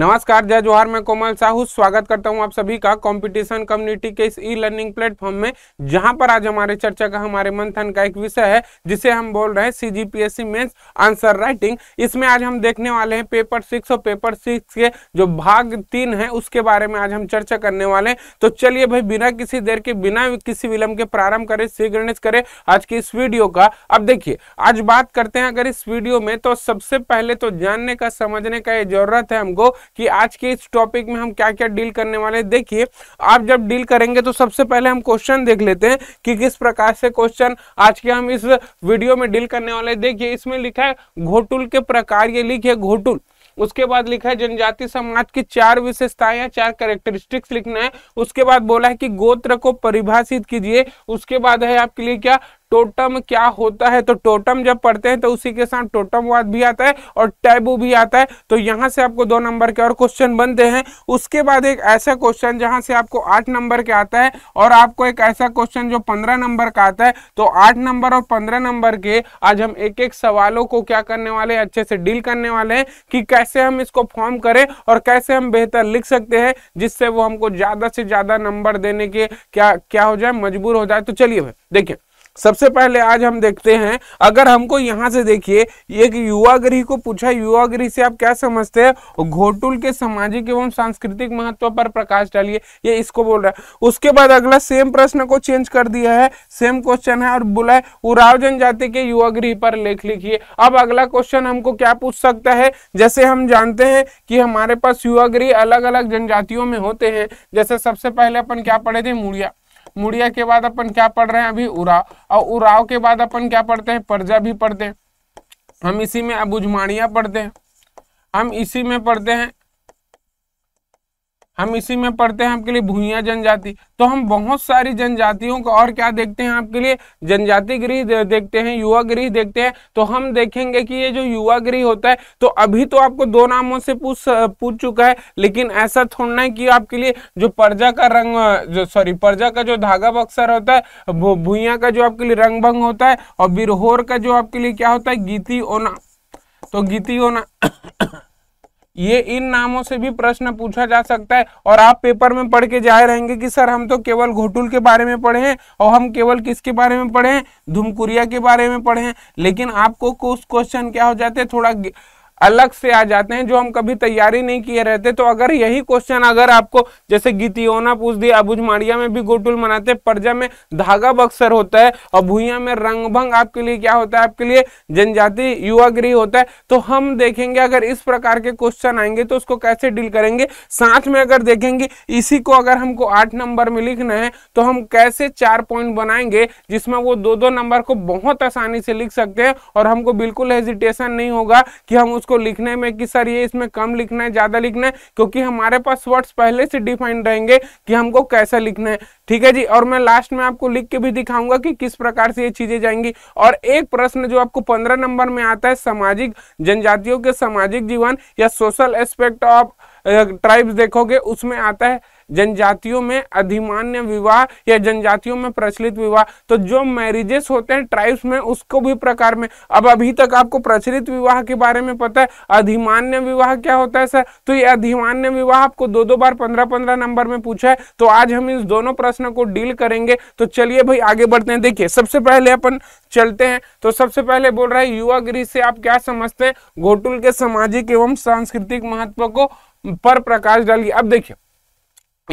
नमस्कार जय जोहार मैं कोमल साहू स्वागत करता हूं आप सभी का कंपटीशन कम्युनिटी के इस ई लर्निंग प्लेटफॉर्म में जहां पर आज हमारे चर्चा का हमारे मंथन का एक विषय है जिसे हम बोल रहे हैं C G P S C mains answer writing इसमें आज हम देखने वाले हैं पेपर सिक्स और पेपर सिक्स के जो भाग तीन है उसके बारे में आज हम चर्चा करने वाले हैं तो चलिए भाई बिना किसी देर के बिना किसी विलंब के प्रारंभ करें गणेश करें आज की इस वीडियो का अब देखिए आज बात करते हैं अगर इस वीडियो में तो सबसे पहले तो जानने का समझने का ये जरूरत है हमको कि आज के इस टॉपिक में हम क्या क्या डील करने वाले हैं देखिए आप जब डील करेंगे तो सबसे पहले हम क्वेश्चन देख लेते हैं कि किस प्रकार से क्वेश्चन आज के हम इस वीडियो में डील करने वाले हैं देखिए इसमें लिखा है घोटुल के प्रकार ये लिखे घोटुल उसके बाद लिखा है जनजाति समाज की चार विशेषताएं चार करेक्टरिस्टिक्स लिखना है उसके बाद बोला है कि गोत्र को परिभाषित कीजिए उसके बाद है आपके लिए क्या टोटम क्या होता है तो टोटम जब पढ़ते हैं तो उसी के साथ टोटमवाद भी आता है और टैबू भी आता है तो यहाँ से आपको दो नंबर के और क्वेश्चन बनते हैं उसके बाद एक ऐसा क्वेश्चन जहां से आपको आठ नंबर के आता है और आपको एक ऐसा क्वेश्चन जो पंद्रह नंबर का आता है तो आठ नंबर और पंद्रह नंबर के आज हम एक एक सवालों को क्या करने वाले हैं अच्छे से डील करने वाले हैं कि कैसे हम इसको फॉर्म करें और कैसे हम बेहतर लिख सकते हैं जिससे वो हमको ज़्यादा से ज़्यादा नंबर देने के क्या क्या हो जाए मजबूर हो जाए तो चलिए भाई देखिए सबसे पहले आज हम देखते हैं अगर हमको यहाँ से देखिए एक युवा गृह को पूछा युवा गृह से आप क्या समझते हैं घोटुल के सामाजिक एवं सांस्कृतिक महत्व पर प्रकाश डालिए ये इसको बोल रहा है उसके बाद अगला सेम प्रश्न को चेंज कर दिया है सेम क्वेश्चन है और बोला है उराव जनजाति के युवा गृह पर लेख लिखिए अब अगला क्वेश्चन हमको क्या पूछ सकता है जैसे हम जानते हैं कि हमारे पास युवा गृह अलग अलग जनजातियों में होते हैं जैसे सबसे पहले अपन क्या पढ़े थे मुड़िया मुड़िया के बाद अपन क्या पढ़ रहे हैं अभी उराव और उराव के बाद अपन क्या पढ़ते हैं पर्जा भी पढ़ते हैं हम इसी में उजमाणिया पढ़ते हैं हम इसी में पढ़ते हैं हम इसी में पढ़ते हैं आपके लिए भूया जनजाति तो हम बहुत सारी जनजातियों को और क्या देखते हैं आपके लिए जनजाति गृह देखते हैं युवा गृह देखते हैं तो हम देखेंगे कि ये जो युवा गृह होता है तो अभी तो आपको दो नामों से पूछ पूछ चुका है लेकिन ऐसा थोड़ा है कि आपके लिए जो पर्जा का रंग जो सॉरी पर्जा का जो धागा बक्सर होता है भूया का जो आपके लिए रंग भंग होता है और बिरहोर का जो आपके लिए क्या होता है गीति ओना तो गीति ओना ये इन नामों से भी प्रश्न पूछा जा सकता है और आप पेपर में पढ़ के जाए रहेंगे कि सर हम तो केवल घोटुल के बारे में पढ़े हैं और हम केवल किसके बारे में पढ़े हैं धुमकुरिया के बारे में पढ़े हैं लेकिन आपको क्वेश्चन क्या हो जाते हैं थोड़ा अलग से आ जाते हैं जो हम कभी तैयारी नहीं किए रहते तो अगर यही क्वेश्चन अगर आपको जैसे गीतियोना पूछ दिया अबुझ माड़िया में भी गोटुल मनाते हैं पर्जा में धागा बक्सर होता है और भूया में रंगभंग आपके लिए क्या होता है आपके लिए जनजाति युवा गृह होता है तो हम देखेंगे अगर इस प्रकार के क्वेश्चन आएंगे तो उसको कैसे डील करेंगे साथ में अगर देखेंगे इसी को अगर हमको आठ नंबर में लिखना है तो हम कैसे चार पॉइंट बनाएंगे जिसमें वो दो दो नंबर को बहुत आसानी से लिख सकते हैं और हमको बिल्कुल हेजिटेशन नहीं होगा कि हम उस उसको लिखने में कि सर ये इसमें कम लिखना है ज़्यादा लिखना है क्योंकि हमारे पास वर्ड्स पहले से डिफाइन रहेंगे कि हमको कैसा लिखना है ठीक है जी और मैं लास्ट में आपको लिख के भी दिखाऊंगा कि किस प्रकार से ये चीज़ें जाएंगी और एक प्रश्न जो आपको पंद्रह नंबर में आता है सामाजिक जनजातियों के सामाजिक जीवन या सोशल एस्पेक्ट ऑफ ट्राइब्स देखोगे उसमें आता है जनजातियों में अधिमान्य विवाह या जनजातियों में प्रचलित विवाह तो जो मैरिजेस होते हैं ट्राइब्स में उसको भी प्रकार में अब अभी तक आपको प्रचलित विवाह के बारे में पता है अधिमान्य विवाह क्या होता है सर तो ये अधिमान्य विवाह आपको दो दो बार पंद्रह पंद्रह नंबर में पूछा है तो आज हम इस दोनों प्रश्नों को डील करेंगे तो चलिए भाई आगे बढ़ते हैं देखिए सबसे पहले अपन चलते हैं तो सबसे पहले बोल रहा है युवा गृह से आप क्या समझते हैं घोटुल के सामाजिक एवं सांस्कृतिक महत्व को पर प्रकाश डालिए अब देखिए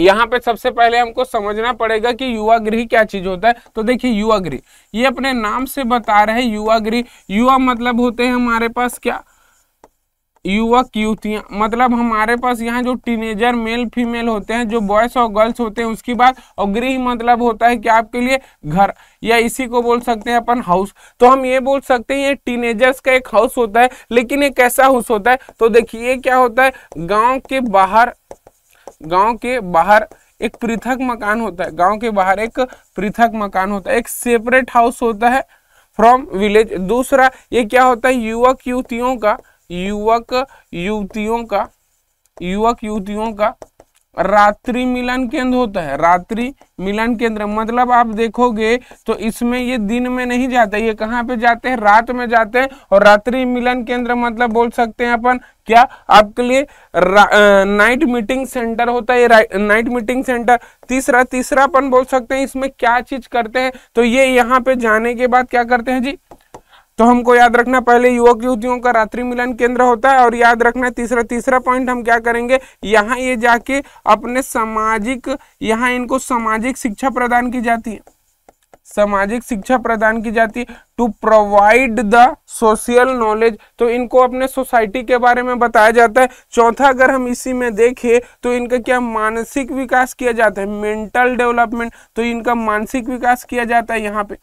यहाँ पे सबसे पहले हमको समझना पड़ेगा कि युवा गृह क्या चीज होता है तो देखिए युवा गृह ये अपने नाम से बता रहे हैं युवा गृह युवा मतलब होते हैं हमारे पास क्या युवक युवतियाँ मतलब हमारे पास यहाँ जो टीनेजर मेल फीमेल होते हैं जो बॉयस और गर्ल्स होते हैं उसकी बात और गृह मतलब होता है कि आपके लिए घर या इसी को बोल सकते हैं अपन हाउस तो हम ये बोल सकते हैं ये टीनेजर्स का एक हाउस होता है लेकिन ये कैसा हाउस होता है तो देखिए क्या होता है गाँव के बाहर गांव के बाहर एक पृथक मकान होता है गांव के बाहर एक पृथक मकान होता है एक सेपरेट हाउस होता है फ्रॉम विलेज दूसरा ये क्या होता है युवक युवतियों का युवक युवतियों का युवक युवतियों का रात्रि मिलन केंद्र होता है रात्रि मिलन केंद्र मतलब आप देखोगे तो इसमें ये दिन में नहीं जाता ये कहाँ पे जाते हैं रात में जाते हैं और रात्रि मिलन केंद्र मतलब बोल सकते हैं अपन क्या आपके लिए नाइट मीटिंग सेंटर होता है नाइट मीटिंग सेंटर तीसरा तीसरा अपन बोल सकते हैं इसमें क्या चीज करते हैं तो ये यहाँ पे जाने के बाद क्या करते हैं जी तो हमको याद रखना पहले युवक युवतियों का रात्रि मिलन केंद्र होता है और याद रखना तीसरा तीसरा पॉइंट हम क्या करेंगे यहाँ ये जाके अपने सामाजिक यहाँ इनको सामाजिक शिक्षा प्रदान की जाती है सामाजिक शिक्षा प्रदान की जाती है to provide the social knowledge तो इनको अपने सोसाइटी के बारे में बताया जाता है चौथा अगर हम इसी में देखें तो इनका क्या मानसिक विकास किया जाता है मेंटल डेवलपमेंट तो इनका मानसिक विकास किया जाता है यहाँ पे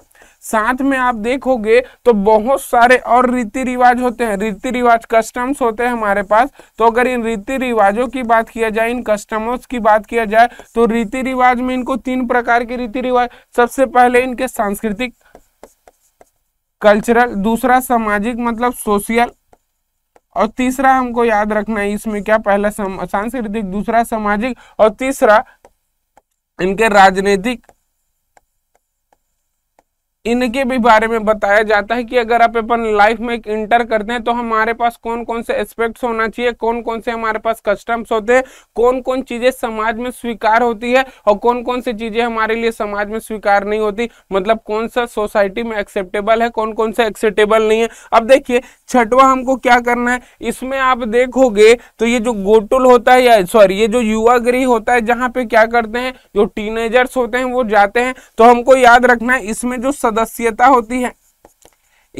साथ में आप देखोगे तो बहुत सारे और रीति रिवाज होते हैं रीति रिवाज कस्टम्स होते हैं हमारे पास तो अगर इन रीति रिवाजों की बात किया जाए इन कस्टमर्स की बात किया जाए तो रीति रिवाज में इनको तीन प्रकार के रीति रिवाज सबसे पहले इनके सांस्कृतिक कल्चरल दूसरा सामाजिक मतलब सोशल और तीसरा हमको याद रखना है इसमें क्या पहला सांस्कृतिक दूसरा सामाजिक और तीसरा इनके राजनीतिक इनके भी बारे में बताया जाता है कि अगर आप अपन लाइफ में एक इंटर करते हैं तो हमारे पास कौन कौन से एस्पेक्ट्स होना चाहिए कौन कौन से हमारे पास कस्टम्स होते हैं कौन कौन चीज़ें समाज में स्वीकार होती है और कौन कौन सी चीज़ें हमारे लिए समाज में स्वीकार नहीं होती मतलब कौन सा सोसाइटी में एक्सेप्टेबल है कौन कौन सा एक्सेप्टेबल नहीं है अब देखिए छठवा हमको क्या करना है इसमें आप देखोगे तो ये जो गोटुल होता है या सॉरी ये जो युवा गृह होता है जहाँ पे क्या करते हैं जो टीनेजर्स होते हैं वो जाते हैं तो हमको याद रखना है इसमें जो सदस्यता होती है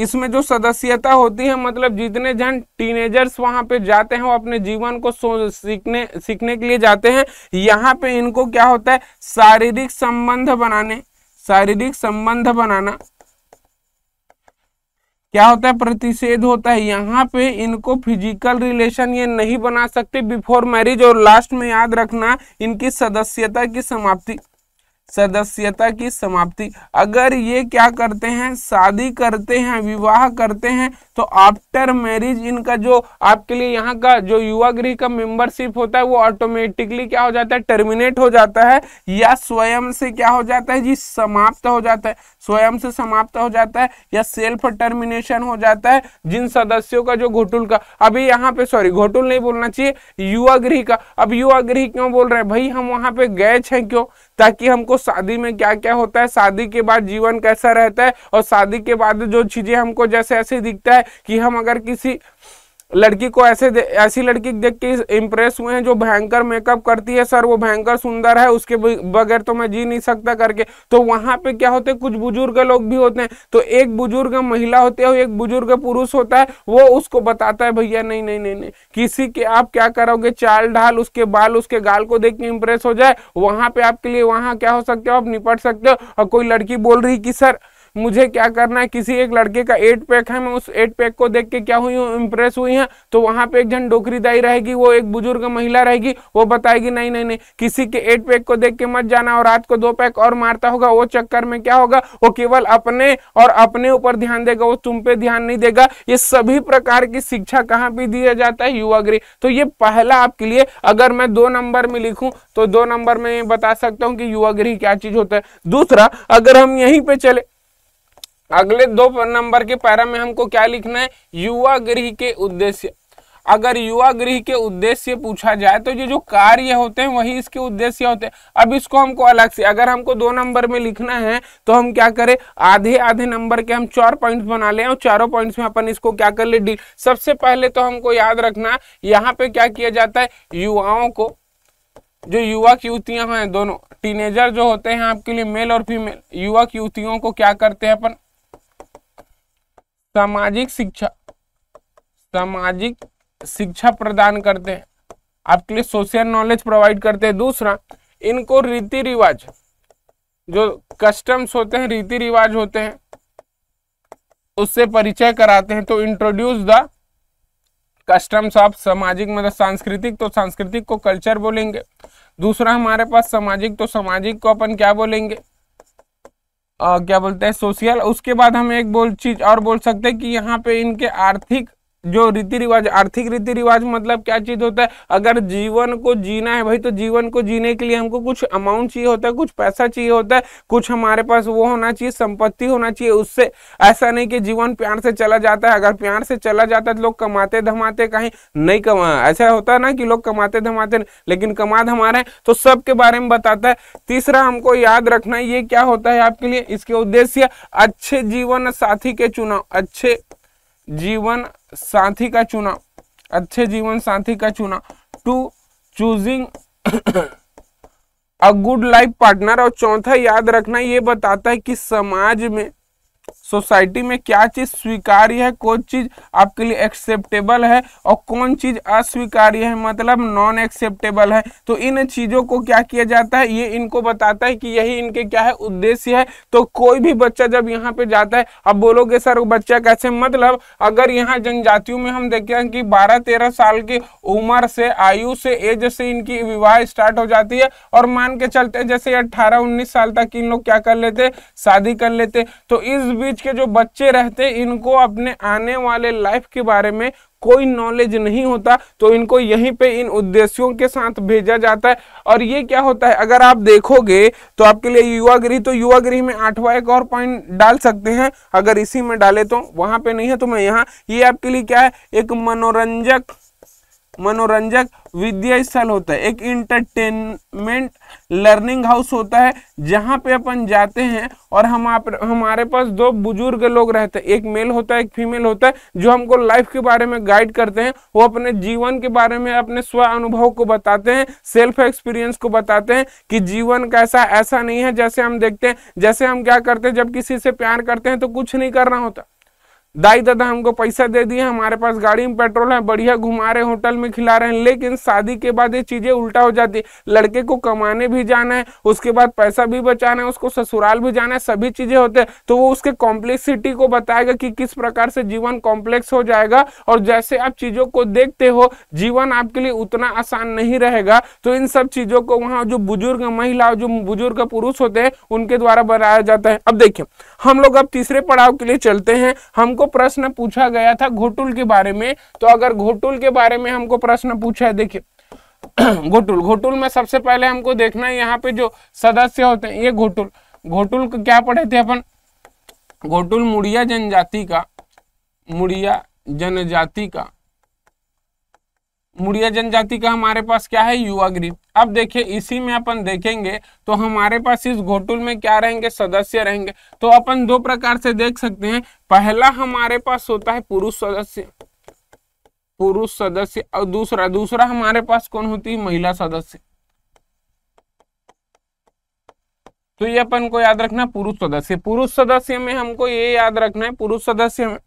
इसमें जो सदस्यता होती है मतलब जितने जन टीनेजर्स वहां पे जाते हैं वो अपने जीवन को सीखने सीखने के लिए जाते हैं यहाँ पे इनको क्या होता है शारीरिक संबंध बनाने शारीरिक संबंध बनाना क्या होता है प्रतिषेध होता है यहाँ पे इनको फिजिकल रिलेशन ये नहीं बना सकते बिफोर मैरिज और लास्ट में याद रखना इनकी सदस्यता की समाप्ति सदस्यता की समाप्ति अगर ये क्या करते हैं शादी करते हैं विवाह करते हैं तो आफ्टर मैरिज इनका जो आपके लिए यहाँ का जो युवा गृह का मेंबरशिप होता है वो ऑटोमेटिकली क्या हो जाता है टर्मिनेट हो जाता है या स्वयं से क्या हो जाता है जी समाप्त हो जाता है स्वयं से समाप्त हो जाता है या सेल्फ टर्मिनेशन हो जाता है जिन सदस्यों का जो घोटुल का अभी यहाँ पे सॉरी घोटुल नहीं बोलना चाहिए युवा गृह का अब युवा गृह क्यों बोल रहे हैं भाई हम वहाँ पे गए छे क्यों ताकि हमको शादी में क्या क्या होता है शादी के बाद जीवन कैसा रहता है और शादी के बाद जो चीज़ें हमको जैसे ऐसे दिखता है कि हम अगर किसी लड़की को ऐसे ऐसी लड़की देख के इम्प्रेस हुए हैं जो भयंकर मेकअप करती है सर वो भयंकर सुंदर है उसके बगैर तो मैं जी नहीं सकता करके तो वहाँ पे क्या होते हैं कुछ बुजुर्ग लोग भी होते हैं तो एक बुजुर्ग महिला होती है एक बुजुर्ग पुरुष होता है वो उसको बताता है भैया नहीं नहीं नहीं नहीं किसी के आप क्या करोगे चाल ढाल उसके बाल उसके गाल को देख के इम्प्रेस हो जाए वहाँ पे आपके लिए वहाँ क्या हो सकते हो आप निपट सकते हो और कोई लड़की बोल रही कि सर मुझे क्या करना है किसी एक लड़के का एट पैक है मैं उस एट पैक को देख के क्या हुई हूँ इम्प्रेस हुई है तो वहाँ पे एक जन डोकरीदाई रहेगी वो एक बुजुर्ग महिला रहेगी वो बताएगी नहीं नहीं नहीं किसी के एट पैक को देख के मत जाना और रात को दो पैक और मारता होगा वो चक्कर में क्या होगा वो केवल अपने और अपने ऊपर ध्यान देगा वो तुम पे ध्यान नहीं देगा ये सभी प्रकार की शिक्षा कहाँ पे दिया जाता है युवा गृह तो ये पहला आपके लिए अगर मैं दो नंबर में लिखू तो दो नंबर में बता सकता हूँ कि युवा गृह क्या चीज होता है दूसरा अगर हम यहीं पर चले अगले दो नंबर के पैरा में हमको क्या लिखना है युवा गृह के उद्देश्य अगर युवा गृह के उद्देश्य पूछा जाए तो ये जो कार्य होते हैं वही इसके उद्देश्य होते हैं अब इसको हमको अलग से अगर हमको दो नंबर में लिखना है तो हम क्या करें आधे आधे नंबर के हम चार पॉइंट्स बना लें और चारों पॉइंट्स में अपन इसको क्या कर ले डील सबसे पहले तो हमको याद रखना यहाँ पे क्या किया जाता है युवाओं को जो युवक युवतियां हैं दोनों टीनेजर जो होते हैं आपके लिए मेल और फीमेल युवक युवतियों को क्या करते हैं अपन सामाजिक शिक्षा सामाजिक शिक्षा प्रदान करते हैं आपके लिए सोशल नॉलेज प्रोवाइड करते हैं दूसरा इनको रीति रिवाज जो कस्टम्स होते हैं रीति रिवाज होते हैं उससे परिचय कराते हैं तो इंट्रोड्यूस द कस्टम्स ऑफ सामाजिक मतलब सांस्कृतिक तो सांस्कृतिक को कल्चर बोलेंगे दूसरा हमारे पास सामाजिक तो सामाजिक को अपन क्या बोलेंगे क्या बोलते हैं सोशल उसके बाद हम एक बोल चीज़ और बोल सकते हैं कि यहाँ पे इनके आर्थिक जो रीति रिवाज आर्थिक रीति रिवाज मतलब क्या चीज होता है अगर जीवन को जीना है भाई तो जीवन को जीने के लिए हमको कुछ अमाउंट चाहिए होता है कुछ पैसा चाहिए होता है कुछ हमारे पास वो होना चाहिए संपत्ति होना चाहिए उससे ऐसा नहीं कि जीवन प्यार से चला जाता है अगर प्यार से चला जाता है तो लोग कमाते धमाते कहीं नहीं कमा ऐसा होता है ना कि लोग कमाते धमाते लेकिन कमा धमा रहे तो सबके बारे में बताता है तीसरा हमको याद रखना ये क्या होता है आपके लिए इसके उद्देश्य अच्छे जीवन साथी के चुनाव अच्छे जीवन साथी का चुनाव अच्छे जीवन साथी का चुनाव to choosing a good life partner और चौथा याद रखना ये बताता है कि समाज में सोसाइटी में क्या चीज़ स्वीकार्य है कौन चीज़ आपके लिए एक्सेप्टेबल है और कौन चीज़ अस्वीकार्य है मतलब नॉन एक्सेप्टेबल है तो इन चीज़ों को क्या किया जाता है ये इनको बताता है कि यही इनके क्या है उद्देश्य है तो कोई भी बच्चा जब यहाँ पे जाता है अब बोलोगे सर बच्चा कैसे मतलब अगर यहाँ जनजातियों में हम देखें कि बारह तेरह साल की उम्र से आयु से एज से इनकी विवाह स्टार्ट हो जाती है और मान के चलते जैसे अट्ठारह उन्नीस साल तक इन लोग क्या कर लेते शादी कर लेते तो इस बीच के जो बच्चे रहते इनको अपने आने वाले लाइफ के बारे में कोई नॉलेज नहीं होता तो इनको यहीं पे इन उद्देश्यों के साथ भेजा जाता है और ये क्या होता है अगर आप देखोगे तो आपके लिए युवा गृह तो युवा गृह में आठवा एक और पॉइंट डाल सकते हैं अगर इसी में डाले तो वहां पे नहीं है तो मैं यहाँ ये यह आपके लिए क्या है एक मनोरंजक मनोरंजक विद्या स्थल होता है एक इंटरटेनमेंट लर्निंग हाउस होता है जहाँ पे अपन जाते हैं और हम आप हमारे पास दो बुजुर्ग लोग रहते हैं एक मेल होता है एक फीमेल होता है जो हमको लाइफ के बारे में गाइड करते हैं वो अपने जीवन के बारे में अपने स्व अनुभव को बताते हैं सेल्फ एक्सपीरियंस को बताते हैं कि जीवन कैसा ऐसा नहीं है जैसे हम देखते हैं जैसे हम क्या करते हैं जब किसी से प्यार करते हैं तो कुछ नहीं करना होता दाई दादा हमको पैसा दे दिए हमारे पास गाड़ी में पेट्रोल है बढ़िया घुमा रहे होटल में खिला रहे हैं लेकिन शादी के बाद ये चीज़ें उल्टा हो जाती है लड़के को कमाने भी जाना है उसके बाद पैसा भी बचाना है उसको ससुराल भी जाना है सभी चीज़ें होते हैं तो वो उसके कॉम्प्लेक्सिटी को बताएगा कि किस प्रकार से जीवन कॉम्प्लेक्स हो जाएगा और जैसे आप चीज़ों को देखते हो जीवन आपके लिए उतना आसान नहीं रहेगा तो इन सब चीज़ों को वहाँ जो बुजुर्ग महिला जो बुजुर्ग पुरुष होते हैं उनके द्वारा बनाया जाता है अब देखिये हम लोग अब तीसरे पड़ाव के लिए चलते हैं हमको हमको प्रश्न पूछा गया था घोटुल के बारे में तो अगर घोटुल के बारे में हमको प्रश्न पूछा है देखिए घोटुल घोटुल में सबसे पहले हमको देखना है यहाँ पे जो सदस्य होते हैं ये घोटुल घोटुल क्या पढ़े थे अपन घोटुल मुड़िया जनजाति का मुड़िया जनजाति का मुड़िया जनजाति का हमारे पास क्या है युवा गृह अब देखिए इसी में अपन देखेंगे तो हमारे पास इस घोटुल में क्या रहेंगे सदस्य रहेंगे तो अपन दो प्रकार से देख सकते हैं पहला हमारे पास होता है पुरुष सदस्य पुरुष सदस्य और दूसरा दूसरा हमारे पास कौन होती है महिला सदस्य तो ये अपन को याद रखना पुरुष सदस्य पुरुष सदस्य में हमको ये याद रखना है पुरुष सदस्य में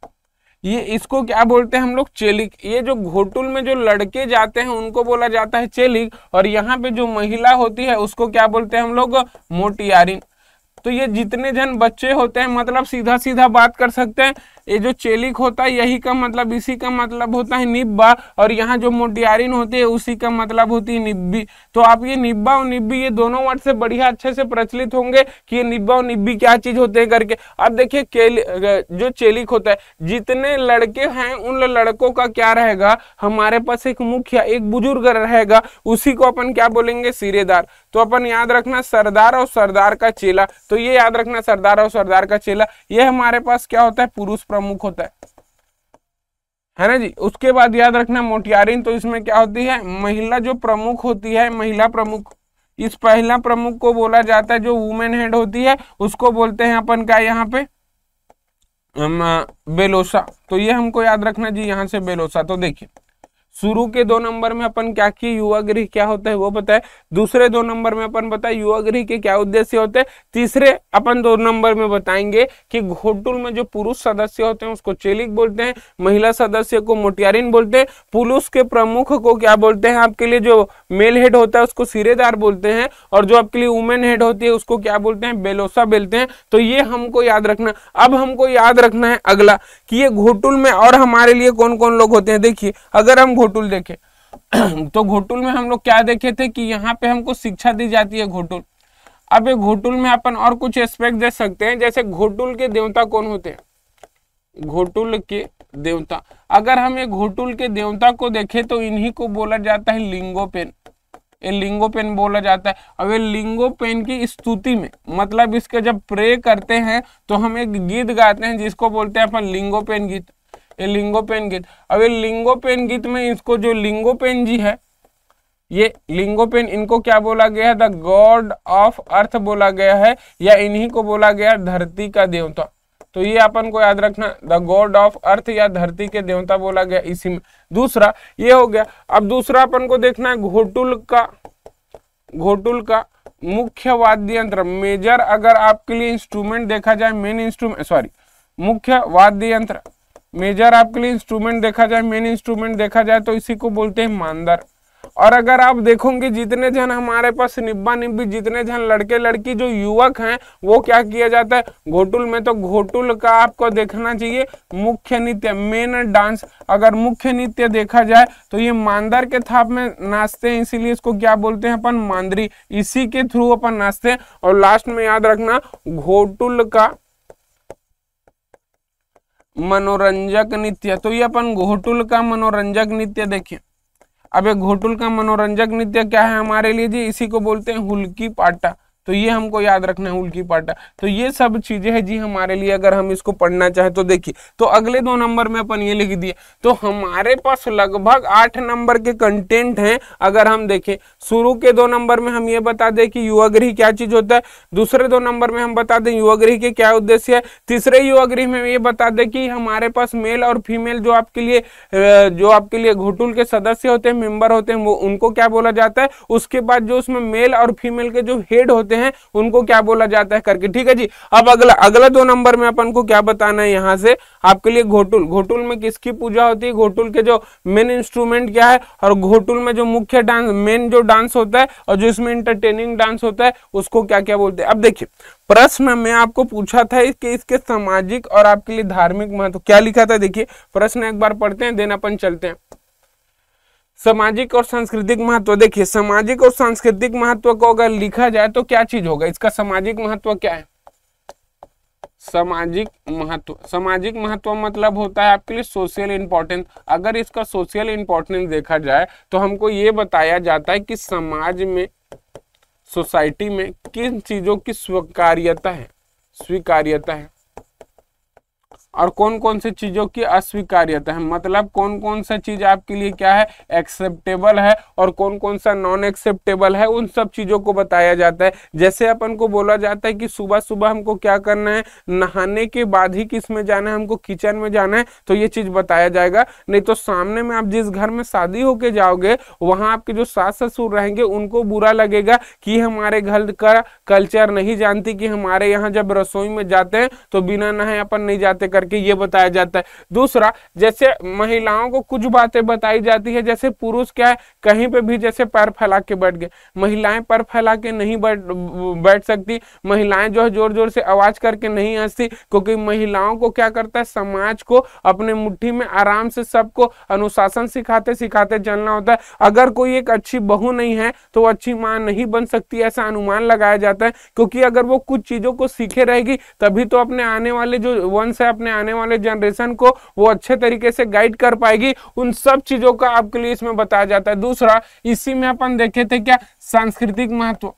ये इसको क्या बोलते हैं हम लोग चेलिक ये जो घोटुल में जो लड़के जाते हैं उनको बोला जाता है चेलिक और यहाँ पे जो महिला होती है उसको क्या बोलते हैं हम लोग मोटियारिन तो ये जितने जन बच्चे होते हैं मतलब सीधा सीधा बात कर सकते हैं ये जो चेलिक होता है यही का मतलब इसी का मतलब होता है निब्बा और यहाँ जो मोटियारिन होती है उसी का मतलब होती है निब्बी तो आप ये निब्बा और निब्बी ये दोनों वर्ड से बढ़िया अच्छे से प्रचलित होंगे कि ये निब्बा और निब्बी क्या चीज होते हैं करके अब देखिए जो चेलिक होता है जितने लड़के हैं उन लड़कों का क्या रहेगा हमारे पास एक मुखिया एक बुजुर्ग रहेगा उसी को अपन क्या बोलेंगे सिरेदार तो अपन याद रखना सरदार और सरदार का चेला तो ये याद रखना सरदार और सरदार का चेला ये हमारे पास क्या होता है पुरुष प्रमुख होता है है ना जी उसके बाद याद रखना मोटियारिन तो इसमें क्या होती है महिला जो प्रमुख होती है महिला प्रमुख इस पहला प्रमुख को बोला जाता है जो वुमेन हेड होती है उसको बोलते हैं अपन का यहाँ पे बेलोसा तो ये हमको याद रखना जी यहाँ से बेलोसा तो देखिए शुरू के दो नंबर में अपन क्या किए युवा गृह क्या होता है वो बताए दूसरे दो नंबर में अपन बताए युवा गृह के क्या उद्देश्य होते हैं तीसरे अपन दो नंबर में बताएंगे कि घोटुल में जो पुरुष सदस्य होते हैं उसको चेलिक बोलते हैं महिला सदस्य को मोटियारिन बोलते हैं पुरुष के प्रमुख को क्या बोलते हैं आपके लिए जो मेल हेड होता है उसको सिरेदार बोलते हैं और जो आपके लिए वुमेन हेड होती है उसको क्या बोलते हैं बेलोसा बोलते हैं तो ये हमको याद रखना अब हमको याद रखना है अगला कि ये घोटुल में और हमारे लिए कौन कौन लोग होते हैं देखिए अगर हम घोटुल देखे तो घोटुल में हम लोग क्या देखे थे कि यहाँ पे हमको शिक्षा दी जाती है घोटुल अब ये घोटुल में अपन और कुछ एस्पेक्ट देख सकते हैं जैसे घोटुल के देवता कौन होते हैं घोटुल के देवता अगर हम ये घोटुल के देवता को देखें तो इन्हीं को बोला जाता है लिंगोपेन ये लिंगोपेन बोला जाता है अब ये लिंगोपेन की स्तुति में मतलब इसके जब प्रे करते हैं तो हम एक गीत गाते हैं जिसको बोलते हैं अपन लिंगोपेन गीत ये लिंगोपेन गीत अब ये लिंगोपेन गीत में इसको जो लिंगोपेन जी है ये लिंगोपेन इनको क्या बोला गया है द गॉड ऑफ अर्थ बोला गया है या इन्हीं को बोला गया धरती का देवता तो ये अपन को याद रखना द गॉड ऑफ अर्थ या धरती के देवता बोला गया इसी में दूसरा ये हो गया अब दूसरा अपन को देखना है घोटुल का घोटुल का मुख्य वाद्य यंत्र मेजर अगर आपके लिए इंस्ट्रूमेंट देखा जाए मेन इंस्ट्रूमेंट सॉरी मुख्य वाद्य यंत्र मेजर आपके लिए इंस्ट्रूमेंट देखा जाए मेन इंस्ट्रूमेंट देखा जाए तो इसी को बोलते हैं मांदर और अगर आप देखोगे जितने जन हमारे पास निब्बा निब्बी जितने जन लड़के लड़की जो युवक हैं वो क्या किया जाता है घोटुल में तो घोटुल का आपको देखना चाहिए मुख्य नृत्य मेन डांस अगर मुख्य नृत्य देखा जाए तो ये मांदर के थाप में नाचते हैं इसीलिए इसको क्या बोलते हैं अपन मांदरी इसी के थ्रू अपन नाचते हैं और लास्ट में याद रखना घोटुल का मनोरंजक नृत्य तो ये अपन घोटुल का मनोरंजक नृत्य देखें अब घोटुल का मनोरंजक नृत्य क्या है हमारे लिए जी इसी को बोलते हैं हुलकी पाटा तो ये हमको याद रखना है उल्की पाटा तो ये सब चीजें हैं जी हमारे लिए अगर हम इसको पढ़ना चाहे तो देखिए तो अगले दो नंबर में अपन ये लिख दिए तो हमारे पास लगभग आठ नंबर के कंटेंट हैं अगर हम देखें शुरू के दो नंबर में हम ये बता दें कि युवा गृह क्या चीज होता है दूसरे दो नंबर में हम बता दें युवा गृह के क्या उद्देश्य है तीसरे युवा गृह में ये बता दें कि हमारे पास मेल और फीमेल जो आपके लिए जो आपके लिए घोटुल के सदस्य होते हैं मेंबर होते हैं वो उनको क्या बोला जाता है उसके बाद जो उसमें मेल और फीमेल के जो हेड होते होते हैं उनको क्या बोला जाता है करके ठीक है जी अब अगला अगला दो नंबर में अपन को क्या बताना है यहाँ से आपके लिए घोटुल घोटुल में किसकी पूजा होती है घोटुल के जो मेन इंस्ट्रूमेंट क्या है और घोटुल में जो मुख्य डांस मेन जो डांस होता है और जो इसमें इंटरटेनिंग डांस होता है उसको क्या क्या बोलते हैं अब देखिए प्रश्न में आपको पूछा था कि इसके सामाजिक और आपके लिए धार्मिक महत्व क्या लिखा था देखिए प्रश्न एक बार पढ़ते हैं देन अपन चलते हैं सामाजिक और सांस्कृतिक महत्व देखिए सामाजिक और सांस्कृतिक महत्व को अगर लिखा जाए तो क्या चीज होगा इसका सामाजिक महत्व क्या है सामाजिक महत्व सामाजिक महत्व मतलब होता है आपके लिए सोशल इंपॉर्टेंस अगर इसका सोशल इंपॉर्टेंस देखा जाए तो हमको ये बताया जाता है कि समाज में सोसाइटी में किन चीजों की स्वीकार्यता है स्वीकार्यता है और कौन कौन सी चीज़ों की अस्वीकार्यता है मतलब कौन कौन सा चीज़ आपके लिए क्या है एक्सेप्टेबल है और कौन कौन सा नॉन एक्सेप्टेबल है उन सब चीज़ों को बताया जाता है जैसे अपन को बोला जाता है कि सुबह सुबह हमको क्या करना है नहाने के बाद ही किस में जाना है हमको किचन में जाना है तो ये चीज़ बताया जाएगा नहीं तो सामने में आप जिस घर में शादी होके जाओगे वहाँ आपके जो सास ससुर रहेंगे उनको बुरा लगेगा कि हमारे घर का कल्चर नहीं जानती कि हमारे यहाँ जब रसोई में जाते हैं तो बिना नहाए अपन नहीं जाते कर करके ये बताया जाता है दूसरा जैसे महिलाओं को कुछ बातें बताई जाती है जैसे पुरुष क्या है कहीं पे भी जैसे पैर फैला के बैठ गए महिलाएं पैर फैला के नहीं बैठ बैठ सकती महिलाएं जो है जोर जोर से आवाज करके नहीं हंसती क्योंकि महिलाओं को क्या करता है समाज को अपने मुठ्ठी में आराम से सबको अनुशासन सिखाते सिखाते चलना होता है अगर कोई एक अच्छी बहू नहीं है तो अच्छी माँ नहीं बन सकती ऐसा अनुमान लगाया जाता है क्योंकि अगर वो कुछ चीजों को सीखे रहेगी तभी तो अपने आने वाले जो वंश है अपने आने वाले जनरेशन को वो अच्छे तरीके से गाइड कर पाएगी उन सब चीजों का आपके लिए इसमें बताया जाता है दूसरा इसी में अपन देखे थे क्या सांस्कृतिक महत्व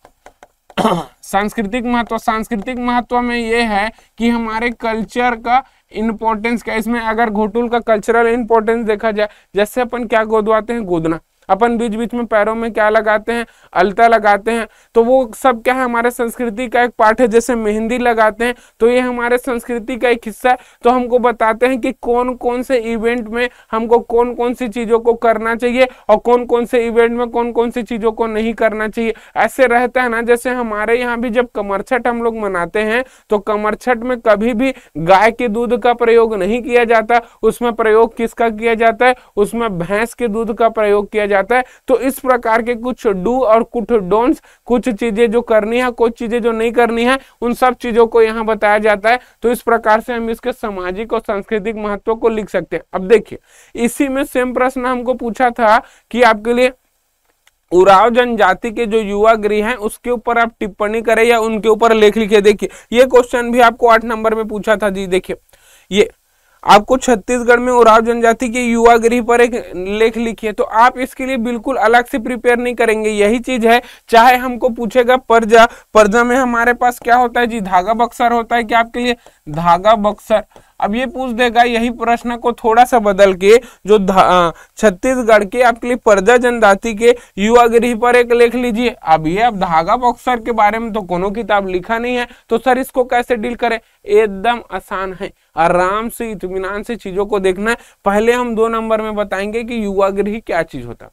सांस्कृतिक महत्व सांस्कृतिक महत्व में ये है कि हमारे कल्चर का इंपॉर्टेंस क्या इसमें अगर घोटुल का कल्चरल इंपॉर्टेंस देखा जाए जैसे अपन क्या गोदवाते हैं गोदना अपन बीच बीच में पैरों में क्या लगाते हैं अलता लगाते हैं तो वो सब क्या है हमारे संस्कृति का एक पार्ट है जैसे मेहंदी लगाते हैं तो ये हमारे संस्कृति का एक हिस्सा है तो हमको बताते हैं कि कौन कौन से इवेंट में हमको कौन कौन सी चीज़ों को करना चाहिए और कौन कौन से इवेंट में कौन कौन सी चीज़ों को नहीं करना चाहिए ऐसे रहता है ना जैसे हमारे यहाँ भी जब कमर छठ हम लोग मनाते हैं तो कमर छठ में कभी भी गाय के दूध का प्रयोग नहीं किया जाता उसमें प्रयोग किसका किया जाता है उसमें भैंस के दूध का प्रयोग किया जाता जाता है तो इस प्रकार के कुछ डू और कुछ डोंट्स कुछ चीजें जो करनी है कुछ चीजें जो नहीं करनी है उन सब चीजों को यहाँ बताया जाता है तो इस प्रकार से हम इसके सामाजिक और सांस्कृतिक महत्व को लिख सकते हैं अब देखिए इसी में सेम प्रश्न हमको पूछा था कि आपके लिए उराव जनजाति के जो युवा गृह हैं उसके ऊपर आप टिप्पणी करें या उनके ऊपर लेख लिखे देखिए ये क्वेश्चन भी आपको आठ नंबर में पूछा था जी देखिए ये आपको छत्तीसगढ़ में उराव जनजाति के युवा गृह पर एक लेख लिखिए तो आप इसके लिए बिल्कुल अलग से प्रिपेयर नहीं करेंगे यही चीज है चाहे हमको पूछेगा पर्जा पर्जा में हमारे पास क्या होता है जी धागा बक्सर होता है क्या आपके लिए धागा बक्सर अब ये पूछ देगा यही प्रश्न को थोड़ा सा बदल के जो छत्तीसगढ़ के आपके लिए पर्दा जनजाति के युवा गृह पर एक लेख लीजिए अब ये अब धागा बॉक्सर के बारे में तो कोनो किताब लिखा नहीं है तो सर इसको कैसे डील करें एकदम आसान है आराम से इतमान से चीजों को देखना है पहले हम दो नंबर में बताएंगे कि युवा गृह क्या चीज होता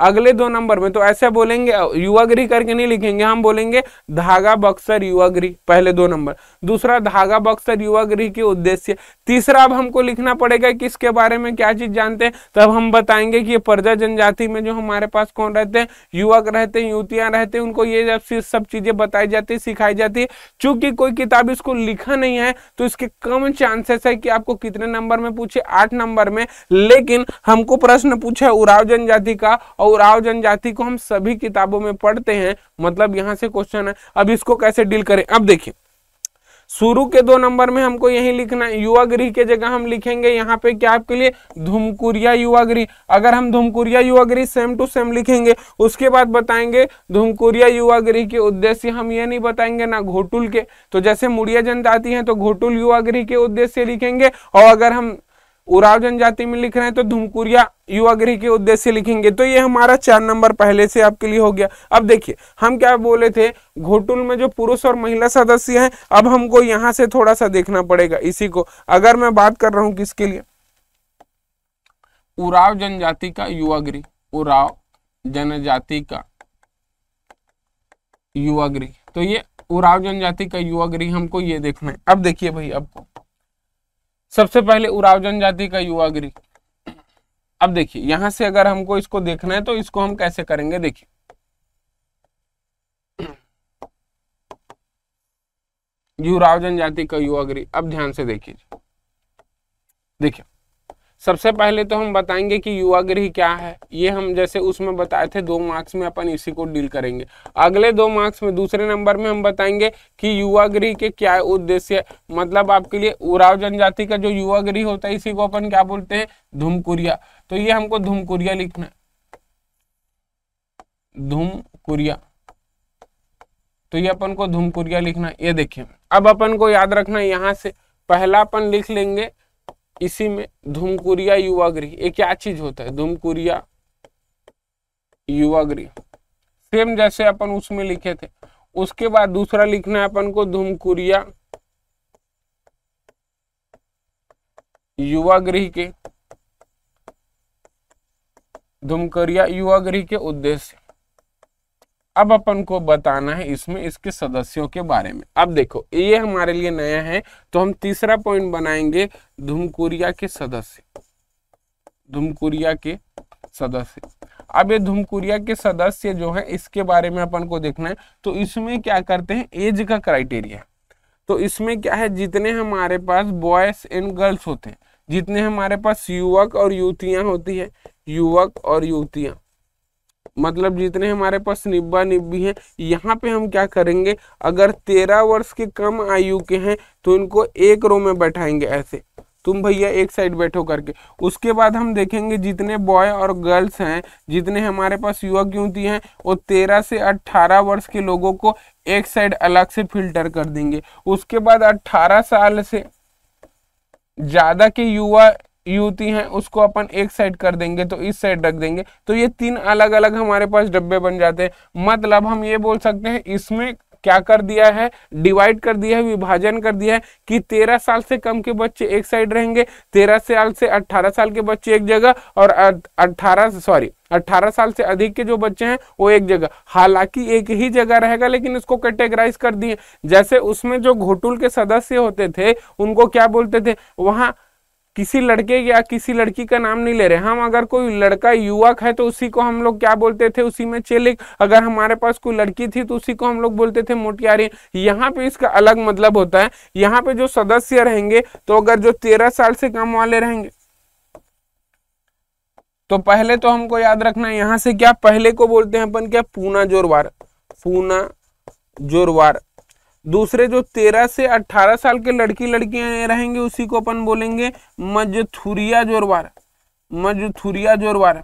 अगले दो नंबर में तो ऐसे बोलेंगे युवागिरी करके नहीं लिखेंगे हम बोलेंगे धागा बक्सर युवागिरी पहले दो नंबर दूसरा धागा बक्सर युवागिरी के उद्देश्य तीसरा अब हमको लिखना पड़ेगा कि इसके बारे में क्या चीज जानते हैं तब हम बताएंगे कि ये प्रजा जनजाति में जो हमारे पास कौन रहते हैं युवक रहते हैं युवतियां रहते हैं उनको ये जब सब चीजें बताई जाती है सिखाई जाती है चूंकि कोई किताब इसको लिखा नहीं है तो इसके कम चांसेस है कि आपको कितने नंबर में पूछे आठ नंबर में लेकिन हमको प्रश्न पूछा उराव जनजाति का और राव जनजाति को हम सभी किताबों में पढ़ते हैं मतलब यहाँ से क्वेश्चन है अब इसको कैसे डील करें अब देखिए शुरू के दो नंबर में हमको यही लिखना है युवा गृह के जगह हम लिखेंगे यहाँ पे क्या आपके लिए धुमकुरिया युवा गृह अगर हम धुमकुरिया युवा गृह सेम टू सेम लिखेंगे उसके बाद बताएंगे धुमकुरिया युवा गृह के उद्देश्य हम ये नहीं बताएंगे ना घोटुल के तो जैसे मुड़िया जनजाति है तो घोटुल युवा गृह के उद्देश्य लिखेंगे और अगर हम उराव जनजाति में लिख रहे हैं तो धुमकुरिया युवा गृह के उद्देश्य लिखेंगे तो ये हमारा चार नंबर पहले से आपके लिए हो गया अब देखिए हम क्या बोले थे घोटुल में जो पुरुष और महिला सदस्य हैं अब हमको यहां से थोड़ा सा देखना पड़ेगा इसी को अगर मैं बात कर रहा हूं किसके लिए उराव जनजाति का युवा गृह उराव जनजाति का युवा गृह तो ये उराव जनजाति का युवा गृह हमको ये देखना है अब देखिए भाई आपको सबसे पहले उराव जनजाति का युवा गृह अब देखिए यहां से अगर हमको इसको देखना है तो इसको हम कैसे करेंगे देखिए युराव जनजाति का युवा गृह अब ध्यान से देखिए देखिए सबसे पहले तो हम बताएंगे कि युवा गृह क्या है ये हम जैसे उसमें बताए थे दो मार्क्स में अपन इसी को डील करेंगे अगले दो मार्क्स में दूसरे नंबर में हम बताएंगे कि युवा गृह के क्या उद्देश्य मतलब आपके लिए उराव जनजाति का जो युवा गृह होता है इसी को अपन क्या बोलते हैं धूमकुरिया तो ये हमको धूमकुरिया लिखना है धूमकुरिया तो ये अपन को धूमकुरिया लिखना ये देखिए अब अपन को याद रखना यहां से पहला अपन लिख लेंगे इसी में धूमकुरिया युवागृह ये क्या चीज होता है धूमकुरिया युवागृह सेम जैसे अपन उसमें लिखे थे उसके बाद दूसरा लिखना है अपन को धूमकुरिया युवा गृह के धूमकुरिया युवा गृह के उद्देश्य अब अपन को बताना है इसमें इसके सदस्यों के बारे में अब देखो ये हमारे लिए नया है तो हम तीसरा पॉइंट बनाएंगे धूमकुरिया के सदस्य धूमकुरिया के सदस्य अब ये धूमकुरिया के सदस्य जो है इसके बारे में अपन को देखना है तो इसमें क्या करते हैं एज का क्राइटेरिया तो इसमें क्या है जितने हमारे पास बॉयज एंड गर्ल्स होते हैं जितने हमारे पास युवक और युवतियां होती है युवक और युवतियां मतलब जितने हमारे पास निब्बा निब्बी हैं यहाँ पे हम क्या करेंगे अगर तेरह वर्ष के कम आयु के हैं तो इनको एक रो में बैठाएंगे ऐसे तुम भैया एक साइड बैठो करके उसके बाद हम देखेंगे जितने बॉय और गर्ल्स हैं जितने हमारे पास युवक युवती हैं वो तेरह से अट्ठारह वर्ष के लोगों को एक साइड अलग से फिल्टर कर देंगे उसके बाद अट्ठारह साल से ज़्यादा के युवा युति हैं उसको अपन एक साइड कर देंगे तो इस साइड रख देंगे तो ये तीन अलग अलग हमारे पास डब्बे बन जाते हैं मतलब हम ये बोल सकते हैं इसमें क्या कर दिया है डिवाइड कर दिया है विभाजन कर दिया है कि तेरह साल से कम के बच्चे एक साइड रहेंगे तेरह साल से अट्ठारह साल के बच्चे एक जगह और अट्ठारह सॉरी अट्ठारह साल से अधिक के जो बच्चे हैं वो एक जगह हालांकि एक ही जगह रहेगा लेकिन इसको कैटेगराइज कर दिए जैसे उसमें जो घोटुल के सदस्य होते थे उनको क्या बोलते थे वहाँ किसी लड़के या किसी लड़की का नाम नहीं ले रहे हम अगर कोई लड़का युवक है तो उसी को हम लोग क्या बोलते थे उसी में चेलिक अगर हमारे पास कोई लड़की थी तो उसी को हम लोग बोलते थे मोटियारी यहाँ पे इसका अलग मतलब होता है यहाँ पे जो सदस्य रहेंगे तो अगर जो तेरह साल से कम वाले रहेंगे तो पहले तो हमको याद रखना है यहां से क्या पहले को बोलते हैं अपन क्या पूना जोरवार पूना जोरवार दूसरे जो तेरह से अट्ठारह साल के लड़की लड़कियां रहेंगे उसी को अपन बोलेंगे मजथुरिया जोरवार मजथुरिया जोरवार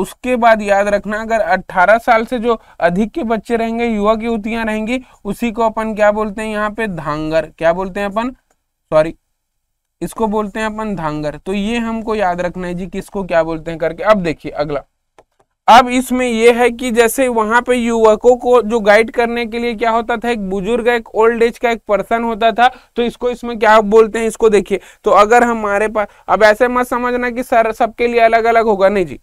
उसके बाद याद रखना अगर 18 साल से जो अधिक के बच्चे रहेंगे युवक युवतियां रहेंगी उसी को अपन क्या बोलते हैं यहाँ पे धांगर क्या बोलते हैं अपन सॉरी इसको बोलते हैं अपन धांगर तो ये हमको याद रखना है जी किसको क्या बोलते हैं करके अब देखिए अगला अब इसमें यह है कि जैसे वहां पे युवकों को जो गाइड करने के लिए क्या होता था एक बुजुर्ग एक ओल्ड एज का एक पर्सन होता था तो इसको इसमें क्या बोलते हैं इसको देखिए तो अगर हमारे पास अब ऐसे मत समझना कि सर सबके लिए अलग अलग होगा नहीं जी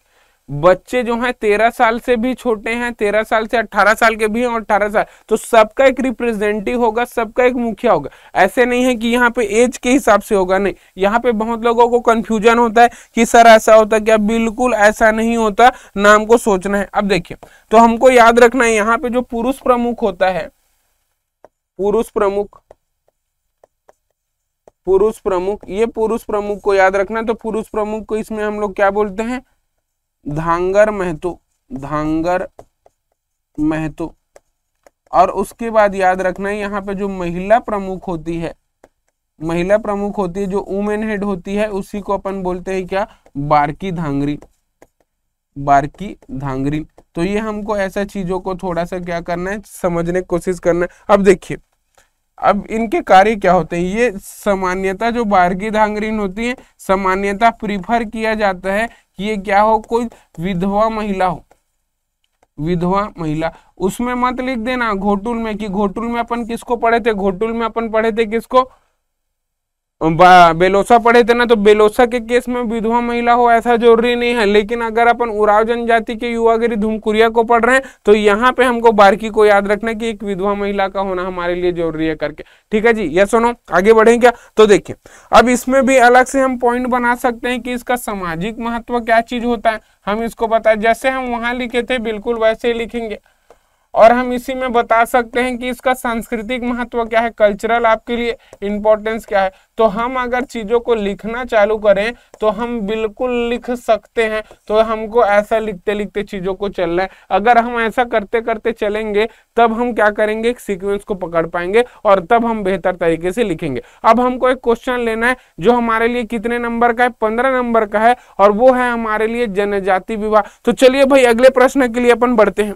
बच्चे जो हैं तेरह साल से भी छोटे हैं तेरह साल से अट्ठारह साल के भी हैं और अट्ठारह साल तो सबका एक रिप्रेजेंटेटिव होगा सबका एक मुखिया होगा ऐसे नहीं है कि यहाँ पे एज के हिसाब से होगा नहीं यहाँ पे बहुत लोगों को कंफ्यूजन होता है कि सर ऐसा होता क्या बिल्कुल ऐसा नहीं होता नाम को सोचना है अब देखिए तो हमको याद रखना है यहाँ पे जो पुरुष प्रमुख होता है पुरुष प्रमुख पुरुष प्रमुख ये पुरुष प्रमुख को याद रखना तो पुरुष प्रमुख को इसमें हम लोग क्या बोलते हैं धांगर महतो धांगर महतो और उसके बाद याद रखना है यहाँ पे जो महिला प्रमुख होती है महिला प्रमुख होती है जो वुमेन हेड होती है उसी को अपन बोलते हैं क्या बारकी धांगरी बारकी धांगरी तो ये हमको ऐसा चीजों को थोड़ा सा क्या करना है समझने की कोशिश करना है अब देखिए अब इनके कार्य क्या होते हैं ये सामान्यता जो बारगी धांगरीन होती है सामान्यता प्रीफर किया जाता है कि ये क्या हो कोई विधवा महिला हो विधवा महिला उसमें मत लिख देना घोटुल में कि घोटुल में अपन किसको पढ़े थे घोटुल में अपन पढ़े थे किसको बेलोसा पढ़े थे ना तो बेलोसा के केस में विधवा महिला हो ऐसा जरूरी नहीं है लेकिन अगर अपन उराव जनजाति के युवागिरी धूमकुरिया को पढ़ रहे हैं तो यहाँ पे हमको बारकी को याद रखना कि एक विधवा महिला का होना हमारे लिए जरूरी है करके ठीक है जी यह सुनो आगे बढ़े क्या तो देखिए अब इसमें भी अलग से हम पॉइंट बना सकते हैं कि इसका सामाजिक महत्व क्या चीज होता है हम इसको बताए जैसे हम वहां लिखे थे बिल्कुल वैसे लिखेंगे और हम इसी में बता सकते हैं कि इसका सांस्कृतिक महत्व क्या है कल्चरल आपके लिए इम्पोर्टेंस क्या है तो हम अगर चीज़ों को लिखना चालू करें तो हम बिल्कुल लिख सकते हैं तो हमको ऐसा लिखते लिखते चीज़ों को चलना है अगर हम ऐसा करते करते चलेंगे तब हम क्या करेंगे एक सीक्वेंस को पकड़ पाएंगे और तब हम बेहतर तरीके से लिखेंगे अब हमको एक क्वेश्चन लेना है जो हमारे लिए कितने नंबर का है पंद्रह नंबर का है और वो है हमारे लिए जनजाति विवाह तो चलिए भाई अगले प्रश्न के लिए अपन बढ़ते हैं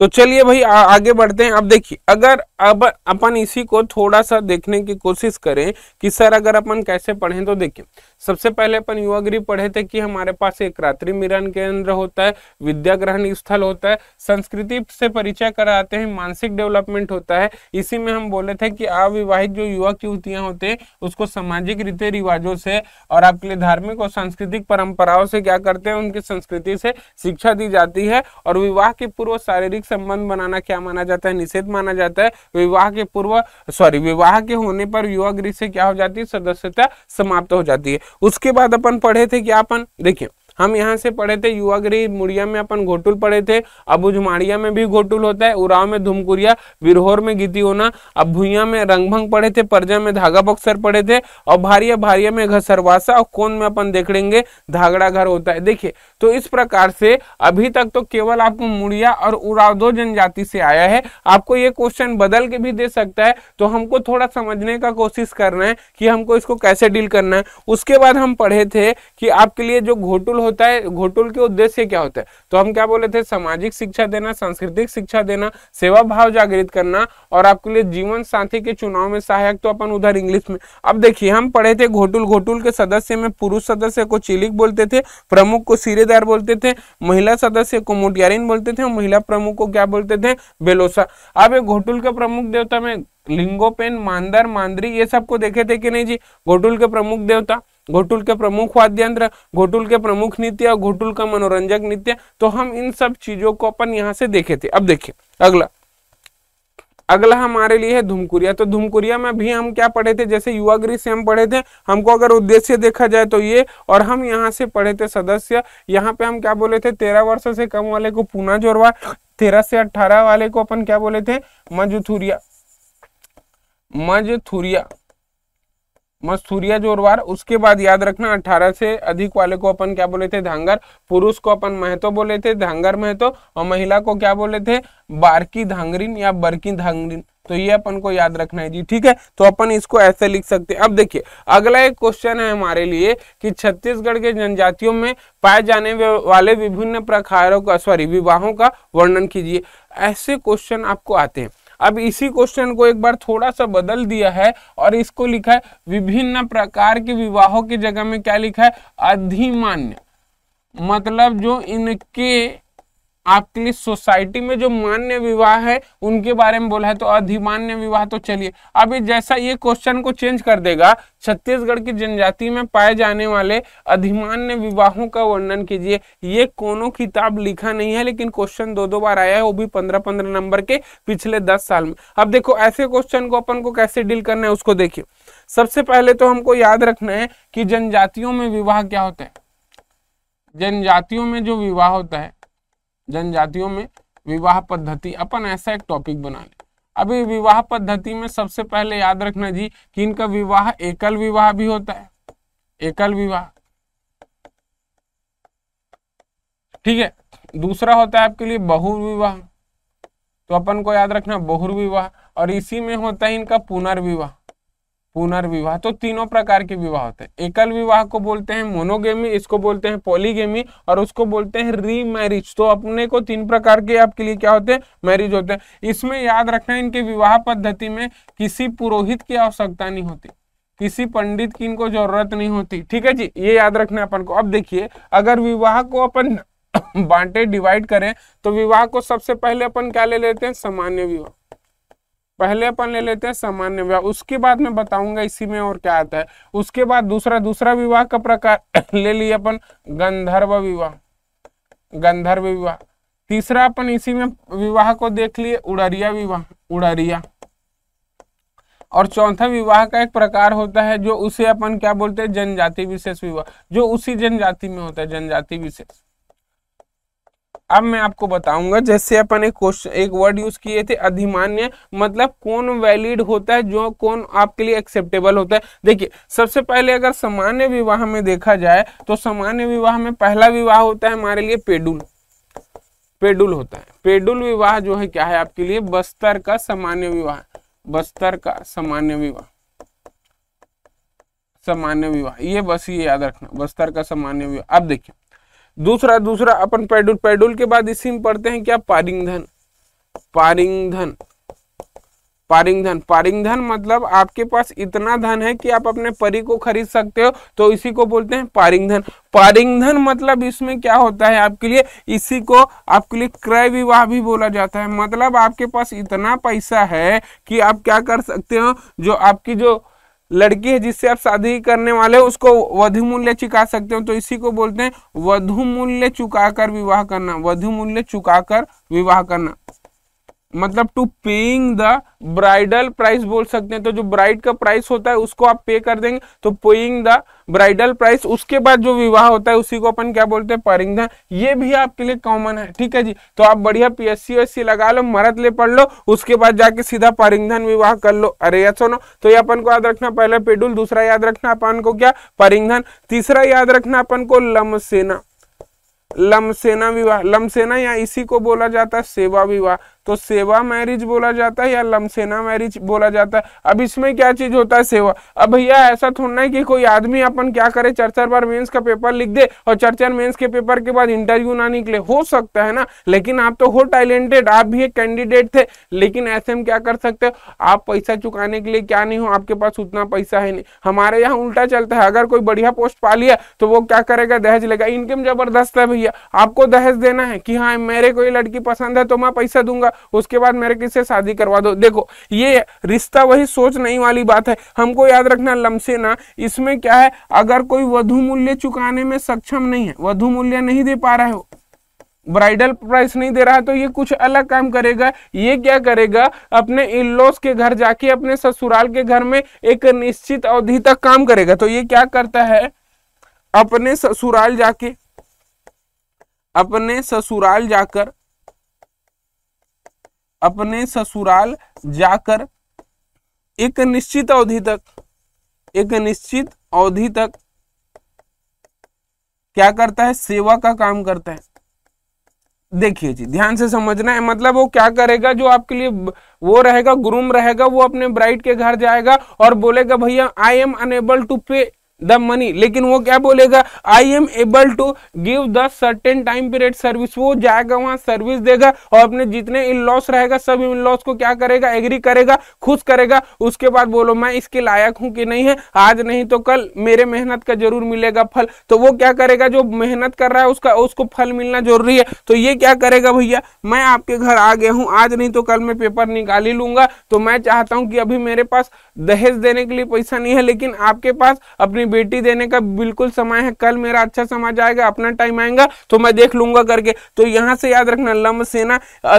तो चलिए भाई आ, आगे बढ़ते हैं अब देखिए अगर अब अपन इसी को थोड़ा सा देखने की कोशिश करें कि सर अगर अपन कैसे पढ़ें तो देखिए सबसे पहले अपन युवागिरी पढ़े थे कि हमारे पास एक रात्रि मिलन केंद्र होता है विद्या ग्रहण स्थल होता है संस्कृति से परिचय कराते हैं मानसिक डेवलपमेंट होता है इसी में हम बोले थे कि अविवाहित जो युवक युवतियां होते हैं उसको सामाजिक रीति रिवाजों से और आपके लिए धार्मिक और सांस्कृतिक परंपराओं से क्या करते हैं उनकी संस्कृति से शिक्षा दी जाती है और विवाह के पूर्व शारीरिक संबंध बनाना क्या माना जाता है निषेध माना जाता है विवाह के पूर्व सॉरी विवाह के होने पर युवा गृह से क्या हो जाती है सदस्यता समाप्त हो जाती है उसके बाद अपन पढ़े थे कि अपन देखिए हम यहाँ से पढ़े थे युवागिरी मुड़िया में अपन घोटुल पढ़े थे अबुझमाड़िया में भी घोटुल होता है उराव में धुमकुरिया बिरहोर में गीति होना अभुया में रंगभंग पढ़े थे परजा में धागा बक्सर पढ़े थे और भारिया भारिया में घसरवासा और कोन में अपन देख लेंगे धागड़ा घर होता है देखिए तो इस प्रकार से अभी तक तो केवल आपको मुड़िया और उराव दो जनजाति से आया है आपको ये क्वेश्चन बदल के भी दे सकता है तो हमको थोड़ा समझने का कोशिश करना है कि हमको इसको कैसे डील करना है उसके बाद हम पढ़े थे कि आपके लिए जो घोटुल होता है घोटुल के उद्देश्य क्या होता है तो हम क्या बोले थे सामाजिक शिक्षा देना सांस्कृतिक शिक्षा देना सेवा भाव जागृत करना और आपके लिए जीवन साथी के चुनाव में सहायक तो अपन उधर इंग्लिश में अब देखिए हम पढ़े थे घोटुल घोटुल के सदस्य में पुरुष सदस्य को चिलिक बोलते थे प्रमुख को सिरेदार बोलते थे महिला सदस्य को मोटियारिन बोलते थे और महिला प्रमुख को क्या बोलते थे बेलोसा अब ये घोटुल के प्रमुख देवता में लिंगोपेन मांदर मांदरी ये सबको देखे थे कि नहीं जी घोटुल के प्रमुख देवता घोटुल के प्रमुख वाद्यंत्र घोटुल के प्रमुख नृत्य और घोटुल का मनोरंजक नृत्य तो हम इन सब चीजों को अपन यहाँ से देखे थे अब देखिए अगला अगला हमारे लिए है धुमकुरिया तो धुमकुरिया में भी हम क्या पढ़े थे जैसे गृह से हम पढ़े थे हमको अगर उद्देश्य देखा जाए तो ये और हम यहाँ से पढ़े थे सदस्य यहाँ पे हम क्या बोले थे तेरह वर्ष से कम वाले को पूना जोरवा तेरह से अट्ठारह वाले को अपन क्या बोले थे मजथुरिया मजथुरिया मस्तूरिया जो उर्वार उसके बाद याद रखना अठारह से अधिक वाले को अपन क्या बोले थे धांगर पुरुष को अपन महतो बोले थे धांगर महतो और महिला को क्या बोले थे बारकी धांगरिन या बरकी धांगरिन तो ये अपन को याद रखना है जी ठीक है तो अपन इसको ऐसे लिख सकते हैं अब देखिए अगला एक क्वेश्चन है हमारे लिए कि छत्तीसगढ़ के जनजातियों में पाए जाने वाले विभिन्न प्रकारों का सॉरी विवाहों का वर्णन कीजिए ऐसे क्वेश्चन आपको आते हैं अब इसी क्वेश्चन को एक बार थोड़ा सा बदल दिया है और इसको लिखा है विभिन्न प्रकार के विवाहों की जगह में क्या लिखा है अधिमान्य मतलब जो इनके आपके लिए सोसाइटी में जो मान्य विवाह है उनके बारे में बोला है तो अधिमान्य विवाह तो चलिए अभी जैसा ये क्वेश्चन को चेंज कर देगा छत्तीसगढ़ की जनजाति में पाए जाने वाले अधिमान्य विवाहों का वर्णन कीजिए ये कोनो किताब लिखा नहीं है लेकिन क्वेश्चन दो दो बार आया है वो भी पंद्रह पंद्रह नंबर के पिछले दस साल में अब देखो ऐसे क्वेश्चन को अपन को कैसे डील करना है उसको देखिए सबसे पहले तो हमको याद रखना है कि जनजातियों में विवाह क्या होता है जनजातियों में जो विवाह होता है जनजातियों में विवाह पद्धति अपन ऐसा एक टॉपिक बना ले अभी विवाह पद्धति में सबसे पहले याद रखना जी कि इनका विवाह एकल विवाह भी होता है एकल विवाह ठीक है दूसरा होता है आपके लिए बहुविवाह तो अपन को याद रखना बहुर्विवाह और इसी में होता है इनका पुनर्विवाह पुनर्विवाह तो तीनों प्रकार के विवाह होते हैं एकल विवाह को बोलते हैं मोनोगेमी इसको बोलते हैं पॉलीगेमी और उसको बोलते हैं रीमैरिज तो अपने को तीन प्रकार के आपके लिए क्या होते हैं मैरिज होते हैं इसमें याद रखना इनके विवाह पद्धति में किसी पुरोहित की आवश्यकता नहीं होती किसी पंडित की इनको जरूरत नहीं होती ठीक है जी ये याद रखना अपन को अब देखिए अगर विवाह को अपन बांटे डिवाइड करें तो विवाह को सबसे पहले अपन क्या ले लेते हैं सामान्य विवाह पहले अपन ले लेते हैं सामान्य विवाह उसके बाद में बताऊंगा इसी में और क्या आता है उसके बाद दूसरा दूसरा विवाह का प्रकार ले लिए अपन गंधर्व विवाह गंधर्व विवाह तीसरा अपन इसी में विवाह को देख लिए उड़रिया विवाह उड़रिया और चौथा विवाह का एक प्रकार होता है जो उसे अपन क्या बोलते हैं जनजाति विशेष विवाह जो उसी जनजाति में होता है जनजाति विशेष अब मैं आपको बताऊंगा जैसे अपन एक क्वेश्चन एक वर्ड यूज किए थे अधिमान्य मतलब कौन वैलिड होता है जो कौन आपके लिए एक्सेप्टेबल होता है देखिए सबसे पहले अगर सामान्य विवाह में देखा जाए तो सामान्य विवाह में पहला विवाह होता है हमारे लिए पेडुल पेडुल होता है पेडुल विवाह जो है क्या है आपके लिए बस्तर का सामान्य विवाह बस्तर का सामान्य विवाह सामान्य विवाह ये बस ये याद रखना बस्तर का सामान्य विवाह अब देखिए दूसरा दूसरा अपन पेडुल पेडुल के बाद इसी में पढ़ते हैं क्या पारिंगधन पारिंगधन पारिंगधन पारिंगधन मतलब आपके पास इतना धन है कि आप अपने परी को खरीद सकते हो तो इसी को बोलते हैं पारिंगधन पारिंगधन मतलब इसमें क्या होता है आपके लिए इसी को आपके लिए क्रय विवाह भी बोला जाता है मतलब आपके पास इतना पैसा है कि आप क्या कर सकते हो जो आपकी जो लड़की है जिससे आप शादी करने वाले उसको वधु मूल्य चुका सकते हो तो इसी को बोलते हैं वधु मूल्य चुकाकर विवाह करना वधु मूल्य चुकाकर विवाह करना मतलब to paying the bridal price बोल सकते हैं तो जो ब्राइड का प्राइस होता है उसको आप पे कर देंगे तो पेइंग द ब्राइडल प्राइस उसके बाद जो विवाह होता है उसी को अपन क्या बोलते हैं परिंगधन ये भी आपके लिए कॉमन है ठीक है जी तो आप बढ़िया पीएससी एससी लगा लो मरद ले पढ़ लो उसके बाद जाके सीधा परिंगधन विवाह कर लो अरे या सुनो तो ये अपन को याद रखना पहला पेडुल दूसरा याद रखना अपन को क्या परिंगधन तीसरा याद रखना अपन को लमसेना लमसेना विवाह लमसेना या इसी को बोला जाता है सेवा विवाह तो सेवा मैरिज बोला जाता है या लमसेना मैरिज बोला जाता है अब इसमें क्या चीज होता है सेवा अब भैया ऐसा थोड़ा है कि कोई आदमी अपन क्या करे चर्चर बार मेंस का पेपर लिख दे और चर्चर मेंस के पेपर के बाद इंटरव्यू ना निकले हो सकता है ना लेकिन आप तो हो टैलेंटेड आप भी एक कैंडिडेट थे लेकिन ऐसे हम क्या कर सकते हो आप पैसा चुकाने के लिए क्या नहीं हो आपके पास उतना पैसा है नहीं हमारे यहाँ उल्टा चलता है अगर कोई बढ़िया पोस्ट पा लिया तो वो क्या करेगा दहेज लेगा इनकम जबरदस्त है भैया आपको दहेज देना है कि हाँ मेरे कोई लड़की पसंद है तो मैं पैसा दूंगा उसके बाद मेरे किससे शादी करवा दो देखो ये रिश्ता वही सोच नहीं वाली बात है हमको याद रखना ना इसमें क्या है अगर कोई वधु मूल्य चुकाने में सक्षम नहीं है वधु मूल्य नहीं दे पा रहा है ब्राइडल प्राइस नहीं दे रहा तो ये कुछ अलग काम करेगा ये क्या करेगा अपने इन के घर जाके अपने ससुराल के घर में एक निश्चित अवधि तक काम करेगा तो ये क्या करता है अपने ससुराल जाके अपने ससुराल जाकर अपने ससुराल जाकर एक निश्चित अवधि तक एक निश्चित अवधि तक क्या करता है सेवा का काम करता है देखिए जी ध्यान से समझना है मतलब वो क्या करेगा जो आपके लिए वो रहेगा ग्रूम रहेगा वो अपने ब्राइड के घर जाएगा और बोलेगा भैया I am unable to pay the money लेकिन वो क्या बोलेगा I am able to give the certain time period service वो जाएगा वहां सर्विस देगा और अपने जितने इन लॉस रहेगा सब इन लॉस को क्या करेगा एग्री करेगा खुश करेगा उसके बाद बोलो मैं इसके लायक हूं कि नहीं है आज नहीं तो कल मेरे मेहनत का जरूर मिलेगा फल तो वो क्या करेगा जो मेहनत कर रहा है उसका उसको फल मिलना जरूरी है तो ये क्या करेगा भैया मैं आपके घर आ गया हूँ आज नहीं तो कल मैं पेपर निकाल ही लूंगा तो मैं चाहता हूँ कि अभी मेरे पास दहेज देने के लिए पैसा नहीं है लेकिन आपके पास अपनी अपनी बेटी देने का बिल्कुल समय है कल मेरा अच्छा समय जाएगा अपना टाइम आएगा तो मैं देख लूंगा करके तो यहाँ से याद रखना लम्ब सेना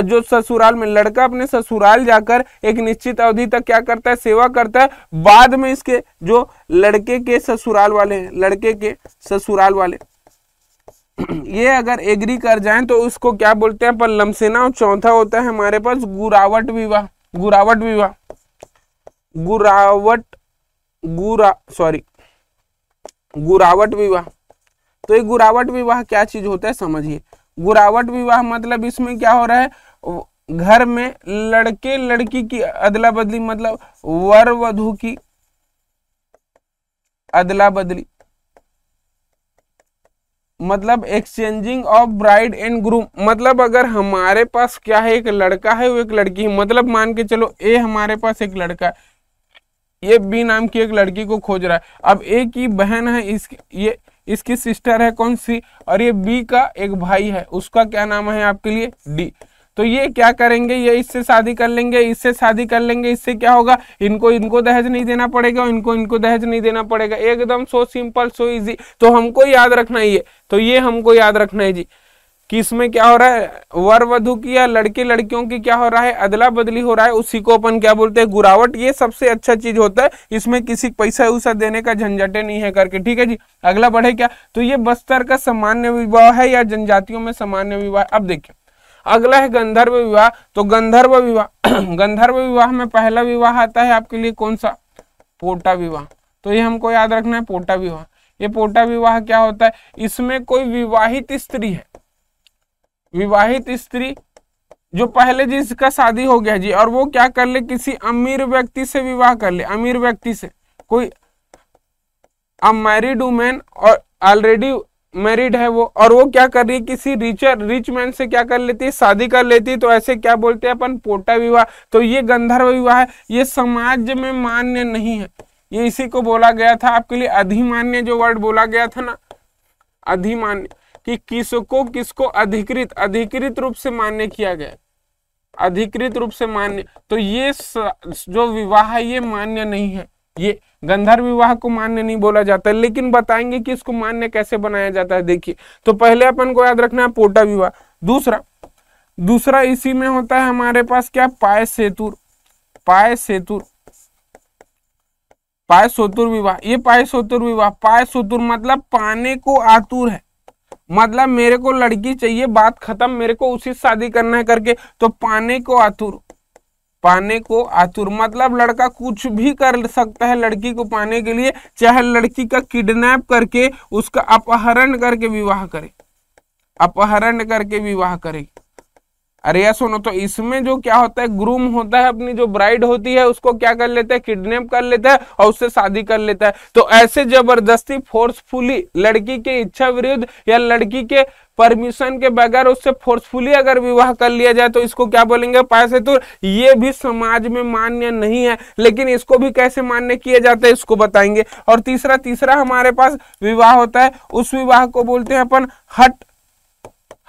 जो ससुराल में लड़का अपने ससुराल जाकर एक निश्चित अवधि तक क्या करता है सेवा करता है बाद में इसके जो लड़के के ससुराल वाले हैं लड़के के ससुराल वाले ये अगर एग्री कर जाएं तो उसको क्या बोलते हैं पर लमसेना और चौथा होता है हमारे पास गुरावट विवाह गुरावट विवाह गुरावट गुरा सॉरी गुरावट विवाह तो ये गुरावट विवाह क्या चीज होता है समझिए गुरावट विवाह मतलब इसमें क्या हो रहा है घर में लड़के लड़की की अदला बदली मतलब वर वधु की अदला बदली मतलब exchanging of bride and groom मतलब अगर हमारे पास क्या है एक लड़का है वो एक लड़की है मतलब मान के चलो ए हमारे पास एक लड़का है ये बी नाम की एक लड़की को खोज रहा है अब ए की बहन है इस ये इसकी सिस्टर है कौन सी और ये बी का एक भाई है उसका क्या नाम है आपके लिए डी तो ये क्या करेंगे ये इससे शादी कर लेंगे इससे शादी कर लेंगे इससे क्या होगा इनको इनको दहेज नहीं देना पड़ेगा इनको इनको दहेज नहीं देना पड़ेगा एकदम सो सिंपल सो इजी तो हमको याद रखना ही है तो ये हमको याद रखना है जी कि इसमें क्या हो रहा है वर वधु की या लड़के लड़कियों की क्या हो रहा है अदला बदली हो रहा है उसी को अपन क्या बोलते हैं गुरावट ये सबसे अच्छा चीज होता है इसमें किसी पैसा उसा देने का झंझटे नहीं है करके ठीक है जी अगला बढ़े क्या तो ये बस्तर का सामान्य विवाह है या जनजातियों में सामान्य विवाह अब देखिये अगला है गंधर्व विवाह तो गंधर्व विवाह गंधर्व विवाह में पहला विवाह आता है आपके लिए कौन सा पोटा विवाह तो ये हमको याद रखना है पोटा विवाह ये पोटा विवाह क्या होता है इसमें कोई विवाहित स्त्री है विवाहित स्त्री जो पहले जिसका शादी हो गया जी और वो क्या कर ले किसी अमीर व्यक्ति से विवाह कर ले अमीर व्यक्ति से कोई अमेरिड वुमेन और ऑलरेडी मैरिड है वो और वो क्या कर रही है किसी रिचर रिच मैन से क्या कर लेती है शादी कर लेती है तो ऐसे क्या बोलते हैं अपन पोटा विवाह तो ये गंधर्व विवाह है ये समाज में मान्य नहीं है ये इसी को बोला गया था आपके लिए अधिमान्य जो वर्ड बोला गया था ना अधिमान्य कि किसको किसको अधिकृत अधिकृत रूप से मान्य किया गया अधिकृत रूप से मान्य तो ये जो विवाह है ये मान्य नहीं है ये गंधर्व विवाह को मान्य नहीं बोला जाता लेकिन बताएंगे कि इसको मान्य कैसे बनाया जाता है देखिए तो पहले अपन को याद रखना है पोटा विवाह दूसरा दूसरा इसी में होता है हमारे पास क्या पाय सेतुर पाय सेतुर पाय सोतुर विवाह ये पाय सोतुर विवाह पाय सोतुर मतलब पाने को आतुर है मतलब मेरे को लड़की चाहिए बात खत्म मेरे को उसी शादी करना है करके तो पाने को आतुर पाने को आतुर मतलब लड़का कुछ भी कर सकता है लड़की को पाने के लिए चाहे लड़की का किडनैप करके उसका अपहरण करके विवाह करे अपहरण करके विवाह करे अरे या सुनो तो इसमें जो क्या होता है ग्रूम होता है अपनी जो ब्राइड होती है उसको क्या कर लेता है किडनैप कर लेता है और उससे शादी कर लेता है तो ऐसे जबरदस्ती फोर्सफुली लड़की के इच्छा विरुद्ध या लड़की के परमिशन के बगैर उससे फोर्सफुली अगर विवाह कर लिया जाए तो इसको क्या बोलेंगे पायसेतुर ये भी समाज में मान्य नहीं है लेकिन इसको भी कैसे मान्य किया जाता है इसको बताएंगे और तीसरा तीसरा हमारे पास विवाह होता है उस विवाह को बोलते हैं अपन हट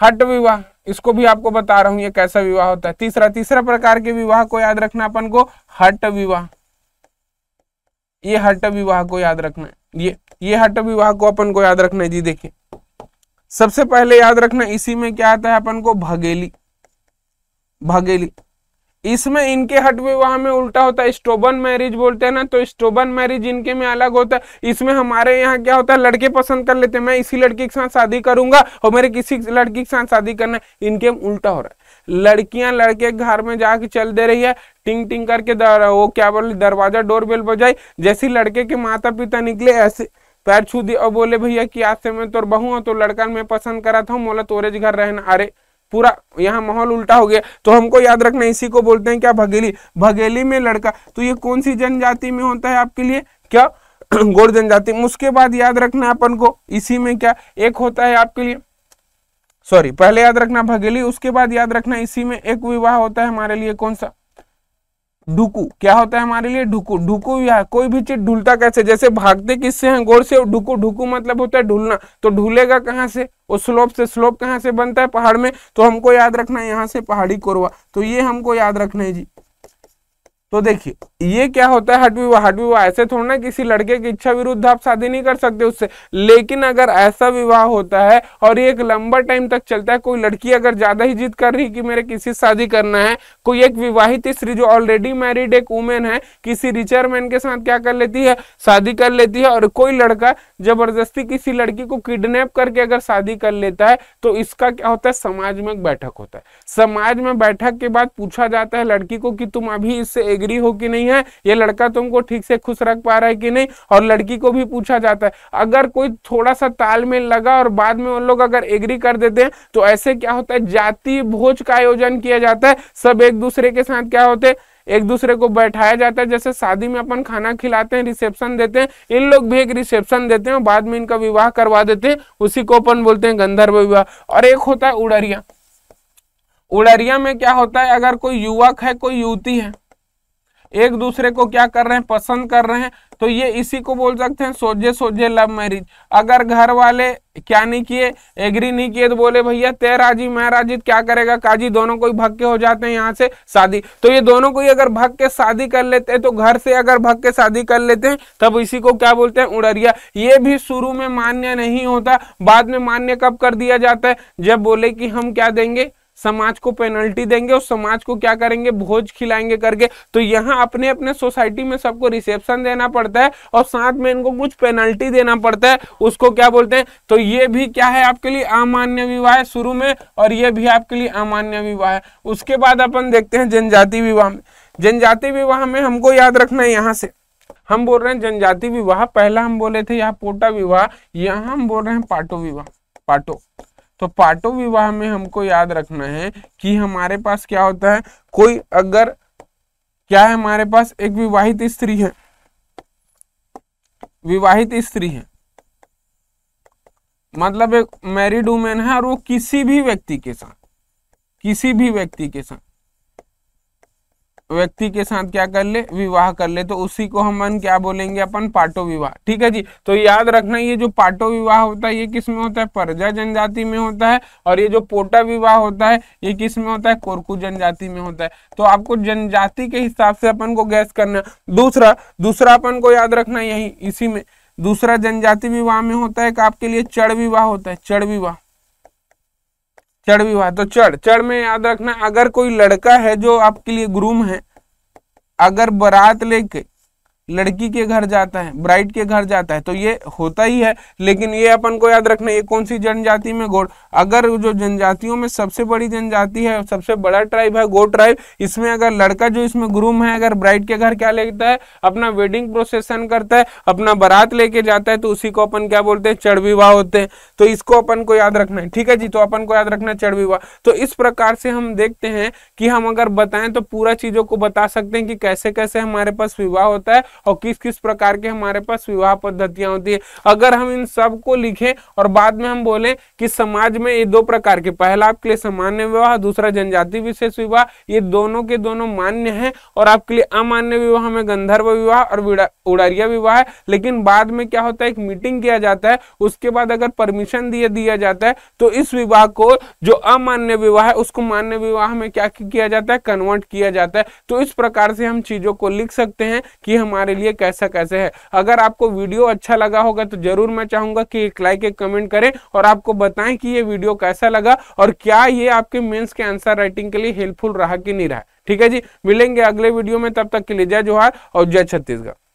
हट विवाह इसको भी आपको बता रहा हूं ये कैसा विवाह होता है तीसरा तीसरा प्रकार के विवाह को याद रखना अपन को हट विवाह ये हट विवाह को याद रखना है ये ये हट विवाह को अपन को याद रखना है जी देखिए सबसे पहले याद रखना इसी में क्या आता है अपन को भगेली भगेली इसमें इनके हट विवाह में उल्टा होता है स्टोबन मैरिज बोलते हैं ना तो स्टोबन मैरिज इनके में अलग होता है इसमें हमारे यहाँ क्या होता है लड़के पसंद कर लेते हैं मैं इसी लड़की के साथ शादी करूंगा और मेरे किसी लड़की के साथ शादी करना इनके में उल्टा हो रहा है लड़कियां लड़के घर में जाके चल दे रही है टिंग टिंग करके वो क्या बोले दरवाजा डोर बेल बजाई जैसे लड़के के माता पिता निकले ऐसे पैर छू दिए और बोले भैया कि आज से मैं तो बहू हूँ तो लड़का मैं पसंद करा था मोला तोरेज घर रहना अरे पूरा यहाँ माहौल उल्टा हो गया तो हमको याद रखना इसी को बोलते हैं क्या भगेली भगेली में लड़का तो ये कौन सी जनजाति में होता है आपके लिए क्या गोड़ जनजाति उसके बाद याद रखना अपन को इसी में क्या एक होता है आपके लिए सॉरी पहले याद रखना भगेली उसके बाद याद रखना इसी में एक विवाह होता है हमारे लिए कौन सा डुकू क्या होता है हमारे लिए डुकू डुकू या कोई भी चीज ढूलता कैसे जैसे भागते किससे हैं गोड़ से डुकू डुकू मतलब होता है ढुलना तो ढूलेगा कहाँ से वो स्लोप से स्लोप कहाँ से बनता है पहाड़ में तो हमको याद रखना है यहाँ से पहाड़ी कोरवा तो ये हमको याद रखना है जी तो देखिए ये क्या होता है हट विवाह हट विवाह ऐसे थोड़ा ना किसी लड़के की इच्छा विरुद्ध आप शादी नहीं कर सकते उससे लेकिन अगर ऐसा विवाह होता है और ये एक लंबा टाइम तक चलता है कोई लड़की अगर ज्यादा ही जिद कर रही कि मेरे किसी शादी करना है कोई एक विवाहित स्त्री जो ऑलरेडी मैरिड एक वुमेन है किसी रिचर मैन के साथ क्या कर लेती है शादी कर लेती है और कोई लड़का जबरदस्ती किसी लड़की को किडनेप करके अगर शादी कर लेता है तो इसका क्या होता है समाज में बैठक होता है समाज में बैठक के बाद पूछा जाता है लड़की को कि तुम अभी इससे एग्री हो कि नहीं है ये लड़का तुमको ठीक से खुश रख पा रहा है कि नहीं और लड़की को भी पूछा जाता है अगर कोई थोड़ा सा तालमेल लगा और बाद में उन लोग अगर एग्री कर देते हैं तो ऐसे क्या होता है जाति भोज का आयोजन किया जाता है सब एक दूसरे के साथ क्या होते हैं एक दूसरे को बैठाया जाता है जैसे शादी में अपन खाना खिलाते हैं रिसेप्शन देते हैं इन लोग भी एक रिसेप्शन देते हैं और बाद में इनका विवाह करवा देते हैं उसी को अपन बोलते हैं गंधर्व विवाह और एक होता है उड़रिया उड़रिया में क्या होता है अगर कोई युवक है कोई युवती है एक दूसरे को क्या कर रहे हैं पसंद कर रहे हैं तो ये इसी को बोल सकते हैं सोझे सोझे लव मैरिज अगर घर वाले क्या नहीं किए एग्री नहीं किए तो बोले भैया ते राजी मैं राजी क्या करेगा काजी दोनों को ही भग के हो जाते हैं यहाँ से शादी तो ये दोनों को ही अगर भग के शादी कर लेते हैं तो घर से अगर भग के शादी कर लेते हैं तब इसी को क्या बोलते हैं उड़रिया ये भी शुरू में मान्य नहीं होता बाद में मान्य कब कर दिया जाता है जब बोले कि हम क्या देंगे समाज को पेनल्टी देंगे और समाज को क्या करेंगे भोज खिलाएंगे करके तो यहाँ अपने अपने सोसाइटी में सबको रिसेप्शन देना पड़ता है और साथ में इनको कुछ पेनल्टी देना पड़ता है उसको क्या बोलते हैं तो ये भी क्या है आपके लिए अमान्य विवाह है शुरू में और ये भी आपके लिए अमान्य विवाह है उसके बाद अपन देखते हैं जनजाति विवाह में जनजाति विवाह में हमको याद रखना है यहाँ से हम बोल रहे हैं जनजाति विवाह पहला हम बोले थे यहाँ पोटा विवाह यहाँ हम बोल रहे हैं पाटो विवाह पाटो तो पाटो विवाह में हमको याद रखना है कि हमारे पास क्या होता है कोई अगर क्या है हमारे पास एक विवाहित स्त्री है विवाहित स्त्री है मतलब एक मैरिड वुमेन है और वो किसी भी व्यक्ति के साथ किसी भी व्यक्ति के साथ व्यक्ति के साथ क्या कर ले विवाह कर ले तो उसी को हम मन क्या बोलेंगे अपन पाटो विवाह ठीक है जी तो याद रखना ये जो पाटो विवाह होता है ये किस में होता है परजा जनजाति में होता है और ये जो पोटा विवाह होता है ये किस में होता है कोरकू जनजाति में होता है तो आपको जनजाति के हिसाब से अपन को गैस करना दूसरा दूसरा अपन को याद रखना यही इसी में दूसरा जनजाति विवाह में होता है एक आपके लिए चढ़ विवाह होता है चढ़ विवाह चढ़ विवाह तो चढ़ चढ़ में याद रखना अगर कोई लड़का है जो आपके लिए ग्रूम है अगर बारात लेके लड़की के घर जाता है ब्राइड के घर जाता है तो ये होता ही है लेकिन ये अपन को याद रखना ये कौन सी जनजाति में गोड़ अगर जो जनजातियों में सबसे बड़ी जनजाति है सबसे बड़ा ट्राइब है गो ट्राइब इसमें अगर लड़का जो इसमें ग्रूम है अगर ब्राइड के घर क्या लेता है अपना वेडिंग प्रोसेसन करता है अपना बारात लेके जाता है तो उसी को अपन क्या बोलते हैं चढ़ विवाह होते हैं तो इसको अपन को याद रखना है ठीक है जी तो अपन को याद रखना है चढ़ विवाह तो इस प्रकार से हम देखते हैं कि हम अगर बताएं तो पूरा चीजों को बता सकते हैं कि कैसे कैसे हमारे पास विवाह होता है और किस किस प्रकार के हमारे पास विवाह पद्धतियां होती है अगर हम इन सब को लिखें और बाद में हम बोले कि समाज में ये दो प्रकार के पहला आपके लिए सामान्य विवाह दूसरा जनजाति विशेष विवाह ये दोनों के दोनों मान्य है और आपके लिए अमान्य विवाह में गंधर्व विवाह और उड़ारिया विवाह है लेकिन बाद में क्या होता है एक मीटिंग किया जाता है उसके बाद अगर परमिशन दिया दिया जाता है तो इस विवाह को जो अमान्य विवाह है उसको मान्य विवाह में क्या किया जाता है कन्वर्ट किया जाता है तो इस प्रकार से हम चीजों को लिख सकते हैं कि हमारे हमारे लिए कैसा कैसे है अगर आपको वीडियो अच्छा लगा होगा तो जरूर मैं चाहूंगा कि एक लाइक एक कमेंट करें और आपको बताएं कि ये वीडियो कैसा लगा और क्या ये आपके मेंस के आंसर राइटिंग के लिए हेल्पफुल रहा कि नहीं रहा ठीक है जी मिलेंगे अगले वीडियो में तब तक के लिए जय जोहार और जय छत्तीसगढ़